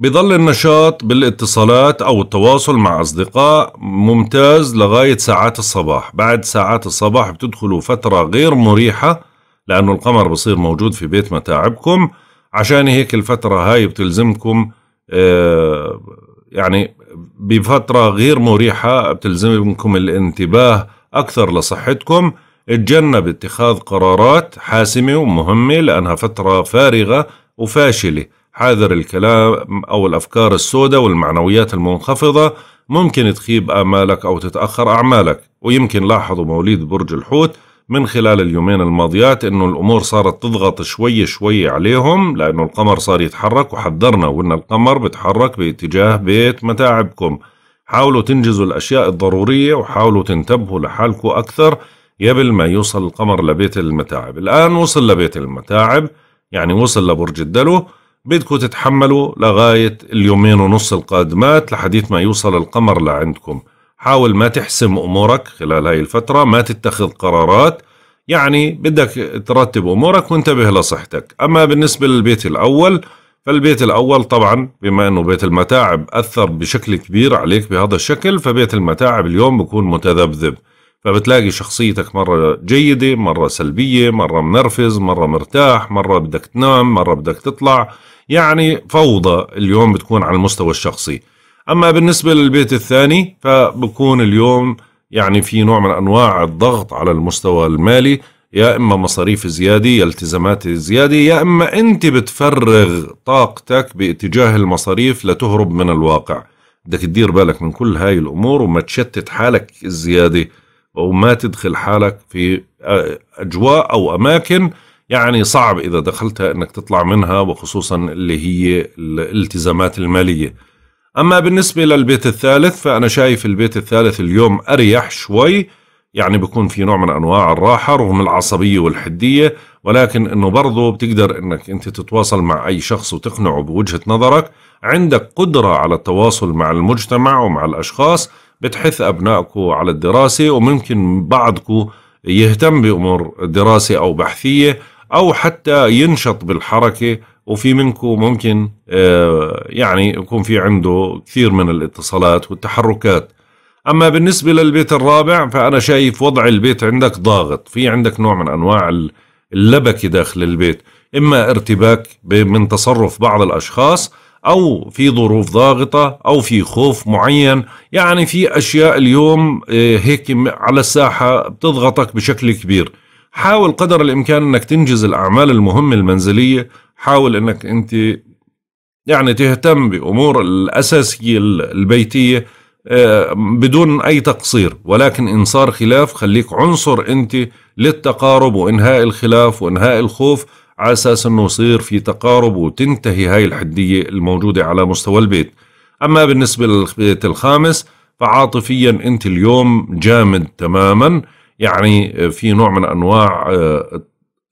بظل النشاط بالاتصالات أو التواصل مع أصدقاء ممتاز لغاية ساعات الصباح بعد ساعات الصباح بتدخلوا فترة غير مريحة لأن القمر بصير موجود في بيت متاعبكم عشان هيك الفترة هاي بتلزمكم آه، يعني بفترة غير مريحة بتلزمكم الانتباه أكثر لصحتكم اتجنب اتخاذ قرارات حاسمة ومهمة لأنها فترة فارغة وفاشلة حاذر الكلام أو الأفكار السوداء والمعنويات المنخفضة ممكن تخيب آمالك أو تتأخر أعمالك ويمكن لاحظوا مواليد برج الحوت من خلال اليومين الماضيات انه الامور صارت تضغط شوي شوي عليهم لانه القمر صار يتحرك وحذرنا وان القمر بتحرك باتجاه بيت متاعبكم حاولوا تنجزوا الاشياء الضروريه وحاولوا تنتبهوا لحالكم اكثر قبل ما يوصل القمر لبيت المتاعب الان وصل لبيت المتاعب يعني وصل لبرج الدلو بدكم تتحملوا لغاية اليومين ونص القادمات لحديث ما يوصل القمر لعندكم حاول ما تحسم أمورك خلال هاي الفترة ما تتخذ قرارات يعني بدك ترتب أمورك وانتبه لصحتك أما بالنسبة للبيت الأول فالبيت الأول طبعا بما أنه بيت المتاعب أثر بشكل كبير عليك بهذا الشكل فبيت المتاعب اليوم بكون متذبذب فبتلاقي شخصيتك مرة جيدة مرة سلبية مرة منرفز مرة مرتاح مرة بدك تنام مرة بدك تطلع يعني فوضى اليوم بتكون على المستوى الشخصي أما بالنسبة للبيت الثاني فبكون اليوم يعني في نوع من أنواع الضغط على المستوى المالي يا إما مصاريف زيادة يا التزامات زيادة يا إما أنت بتفرغ طاقتك باتجاه المصاريف لتهرب من الواقع بدك تدير بالك من كل هاي الأمور وما تشتت حالك زيادة وما تدخل حالك في آه، أجواء أو أماكن يعني صعب إذا دخلتها أنك تطلع منها وخصوصا اللي هي الالتزامات المالية أما بالنسبة للبيت الثالث فأنا شايف البيت الثالث اليوم أريح شوي يعني بكون في نوع من أنواع الراحة رغم العصبية والحدية ولكن أنه برضه بتقدر أنك أنت تتواصل مع أي شخص وتقنعه بوجهة نظرك عندك قدرة على التواصل مع المجتمع ومع الأشخاص بتحث أبنائكم على الدراسة وممكن بعضكم يهتم بأمور دراسة أو بحثية أو حتى ينشط بالحركة وفي منكم ممكن آه، يعني يكون في عنده كثير من الاتصالات والتحركات أما بالنسبة للبيت الرابع فأنا شايف وضع البيت عندك ضاغط في عندك نوع من أنواع اللبكة داخل البيت إما ارتباك من تصرف بعض الأشخاص أو في ظروف ضاغطة أو في خوف معين يعني في أشياء اليوم آه، هيك على الساحة بتضغطك بشكل كبير حاول قدر الإمكان أنك تنجز الأعمال المهمة المنزلية حاول أنك أنت يعني تهتم بأمور الأساسية البيتية آه، بدون أي تقصير ولكن إن صار خلاف خليك عنصر أنت للتقارب وإنهاء الخلاف وإنهاء الخوف على أساس أنه يصير في تقارب وتنتهي هاي الحدية الموجودة على مستوى البيت أما بالنسبة للبيت الخامس فعاطفيا أنت اليوم جامد تماماً يعني آه، في نوع من انواع آه،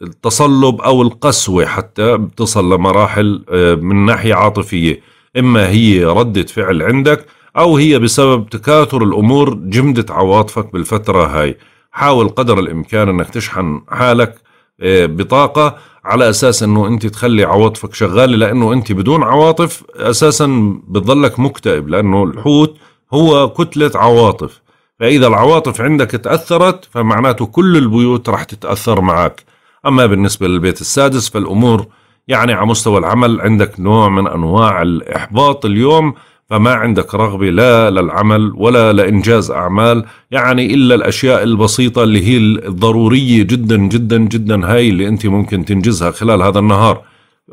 التصلب او القسوه حتى بتصل لمراحل آه، من ناحيه عاطفيه اما هي رده فعل عندك او هي بسبب تكاثر الامور جمدت عواطفك بالفتره هاي حاول قدر الامكان انك تشحن حالك بطاقه على اساس انه انت تخلي عواطفك شغاله لانه انت بدون عواطف اساسا بتضلك مكتئب لانه الحوت هو كتله عواطف فإذا العواطف عندك تأثرت فمعناته كل البيوت راح تتأثر معك أما بالنسبة للبيت السادس فالأمور يعني على مستوى العمل عندك نوع من أنواع الإحباط اليوم فما عندك رغبة لا للعمل ولا لإنجاز أعمال يعني إلا الأشياء البسيطة اللي هي الضرورية جدا جدا جدا هاي اللي أنت ممكن تنجزها خلال هذا النهار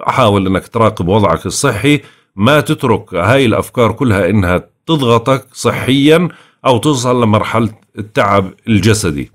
حاول أنك تراقب وضعك الصحي ما تترك هاي الأفكار كلها إنها تضغطك صحيا أو توصل لمرحلة التعب الجسدي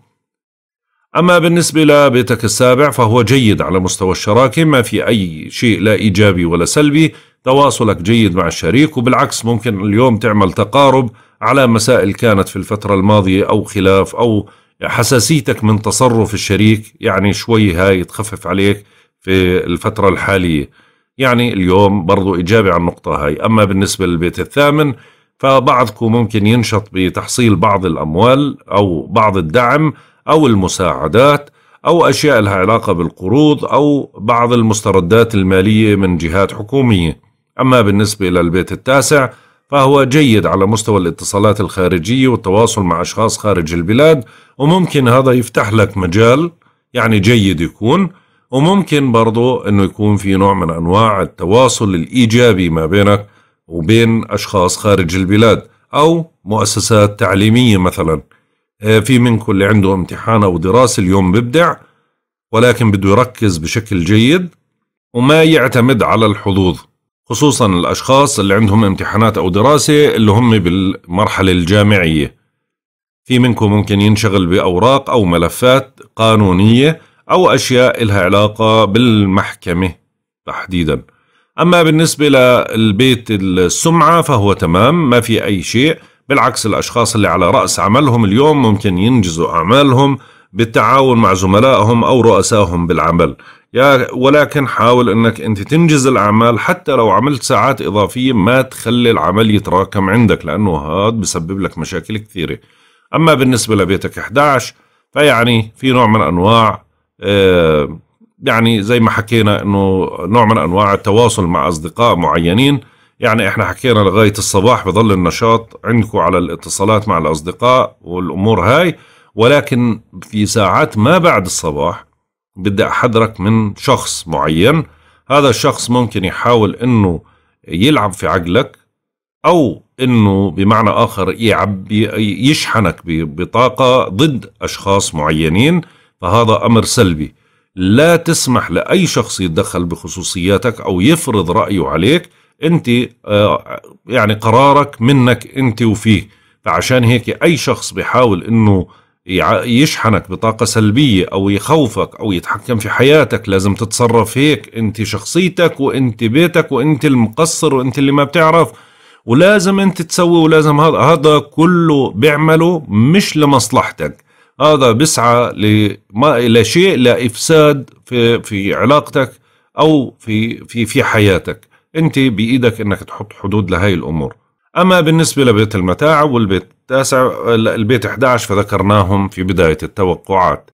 أما بالنسبة لبيتك السابع فهو جيد على مستوى الشراكة ما في أي شيء لا إيجابي ولا سلبي تواصلك جيد مع الشريك وبالعكس ممكن اليوم تعمل تقارب على مسائل كانت في الفترة الماضية أو خلاف أو حساسيتك من تصرف الشريك يعني شوي هاي تخفف عليك في الفترة الحالية يعني اليوم برضو إيجابي على النقطة هاي أما بالنسبة للبيت الثامن فبعضكم ممكن ينشط بتحصيل بعض الأموال أو بعض الدعم أو المساعدات أو أشياء لها علاقة بالقروض أو بعض المستردات المالية من جهات حكومية أما بالنسبة للبيت التاسع فهو جيد على مستوى الاتصالات الخارجية والتواصل مع أشخاص خارج البلاد وممكن هذا يفتح لك مجال يعني جيد يكون وممكن برضو أنه يكون في نوع من أنواع التواصل الإيجابي ما بينك وبين أشخاص خارج البلاد أو مؤسسات تعليمية مثلا آه، في منكم اللي عنده امتحان أو دراسة اليوم ببدع ولكن بده يركز بشكل جيد وما يعتمد على الحظوظ خصوصا الأشخاص اللي عندهم امتحانات أو دراسة اللي هم بالمرحلة الجامعية في منكم ممكن ينشغل بأوراق أو ملفات قانونية أو أشياء لها علاقة بالمحكمة تحديداً أما بالنسبة للبيت السمعة فهو تمام ما في أي شيء بالعكس الأشخاص اللي على رأس عملهم اليوم ممكن ينجزوا أعمالهم بالتعاون مع زملائهم أو رؤسائهم بالعمل يا ولكن حاول أنك أنت تنجز الأعمال حتى لو عملت ساعات إضافية ما تخلي العمل يتراكم عندك لأنه هذا بسبب لك مشاكل كثيرة أما بالنسبة لبيتك 11 فيعني في نوع من أنواع آه يعني زي ما حكينا انه نوع من انواع التواصل مع اصدقاء معينين يعني احنا حكينا لغايه الصباح بظل النشاط عندكم على الاتصالات مع الاصدقاء والامور هاي ولكن في ساعات ما بعد الصباح بدي احذرك من شخص معين هذا الشخص ممكن يحاول انه يلعب في عقلك او انه بمعنى اخر يعبي يشحنك بطاقه ضد اشخاص معينين فهذا امر سلبي لا تسمح لأي شخص يتدخل بخصوصياتك أو يفرض رأيه عليك أنت آه، يعني قرارك منك أنت وفيه فعشان هيك أي شخص بيحاول أنه يشحنك بطاقة سلبية أو يخوفك أو يتحكم في حياتك لازم تتصرف هيك أنت شخصيتك وأنت بيتك وأنت المقصر وأنت اللي ما بتعرف ولازم أنت تسوي ولازم هذا هذا كله بيعمله مش لمصلحتك هذا بسعى لما الى شيء لافساد في في علاقتك او في في في حياتك انت بايدك انك تحط حدود لهي الامور اما بالنسبه لبيت المتاعب والبيت التاسع البيت 11 فذكرناهم في بدايه التوقعات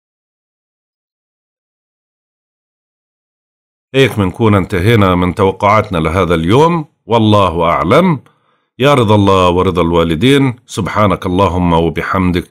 هيك بنكون انتهينا من توقعاتنا لهذا اليوم والله اعلم يا رضا الله ورضا الوالدين سبحانك اللهم وبحمدك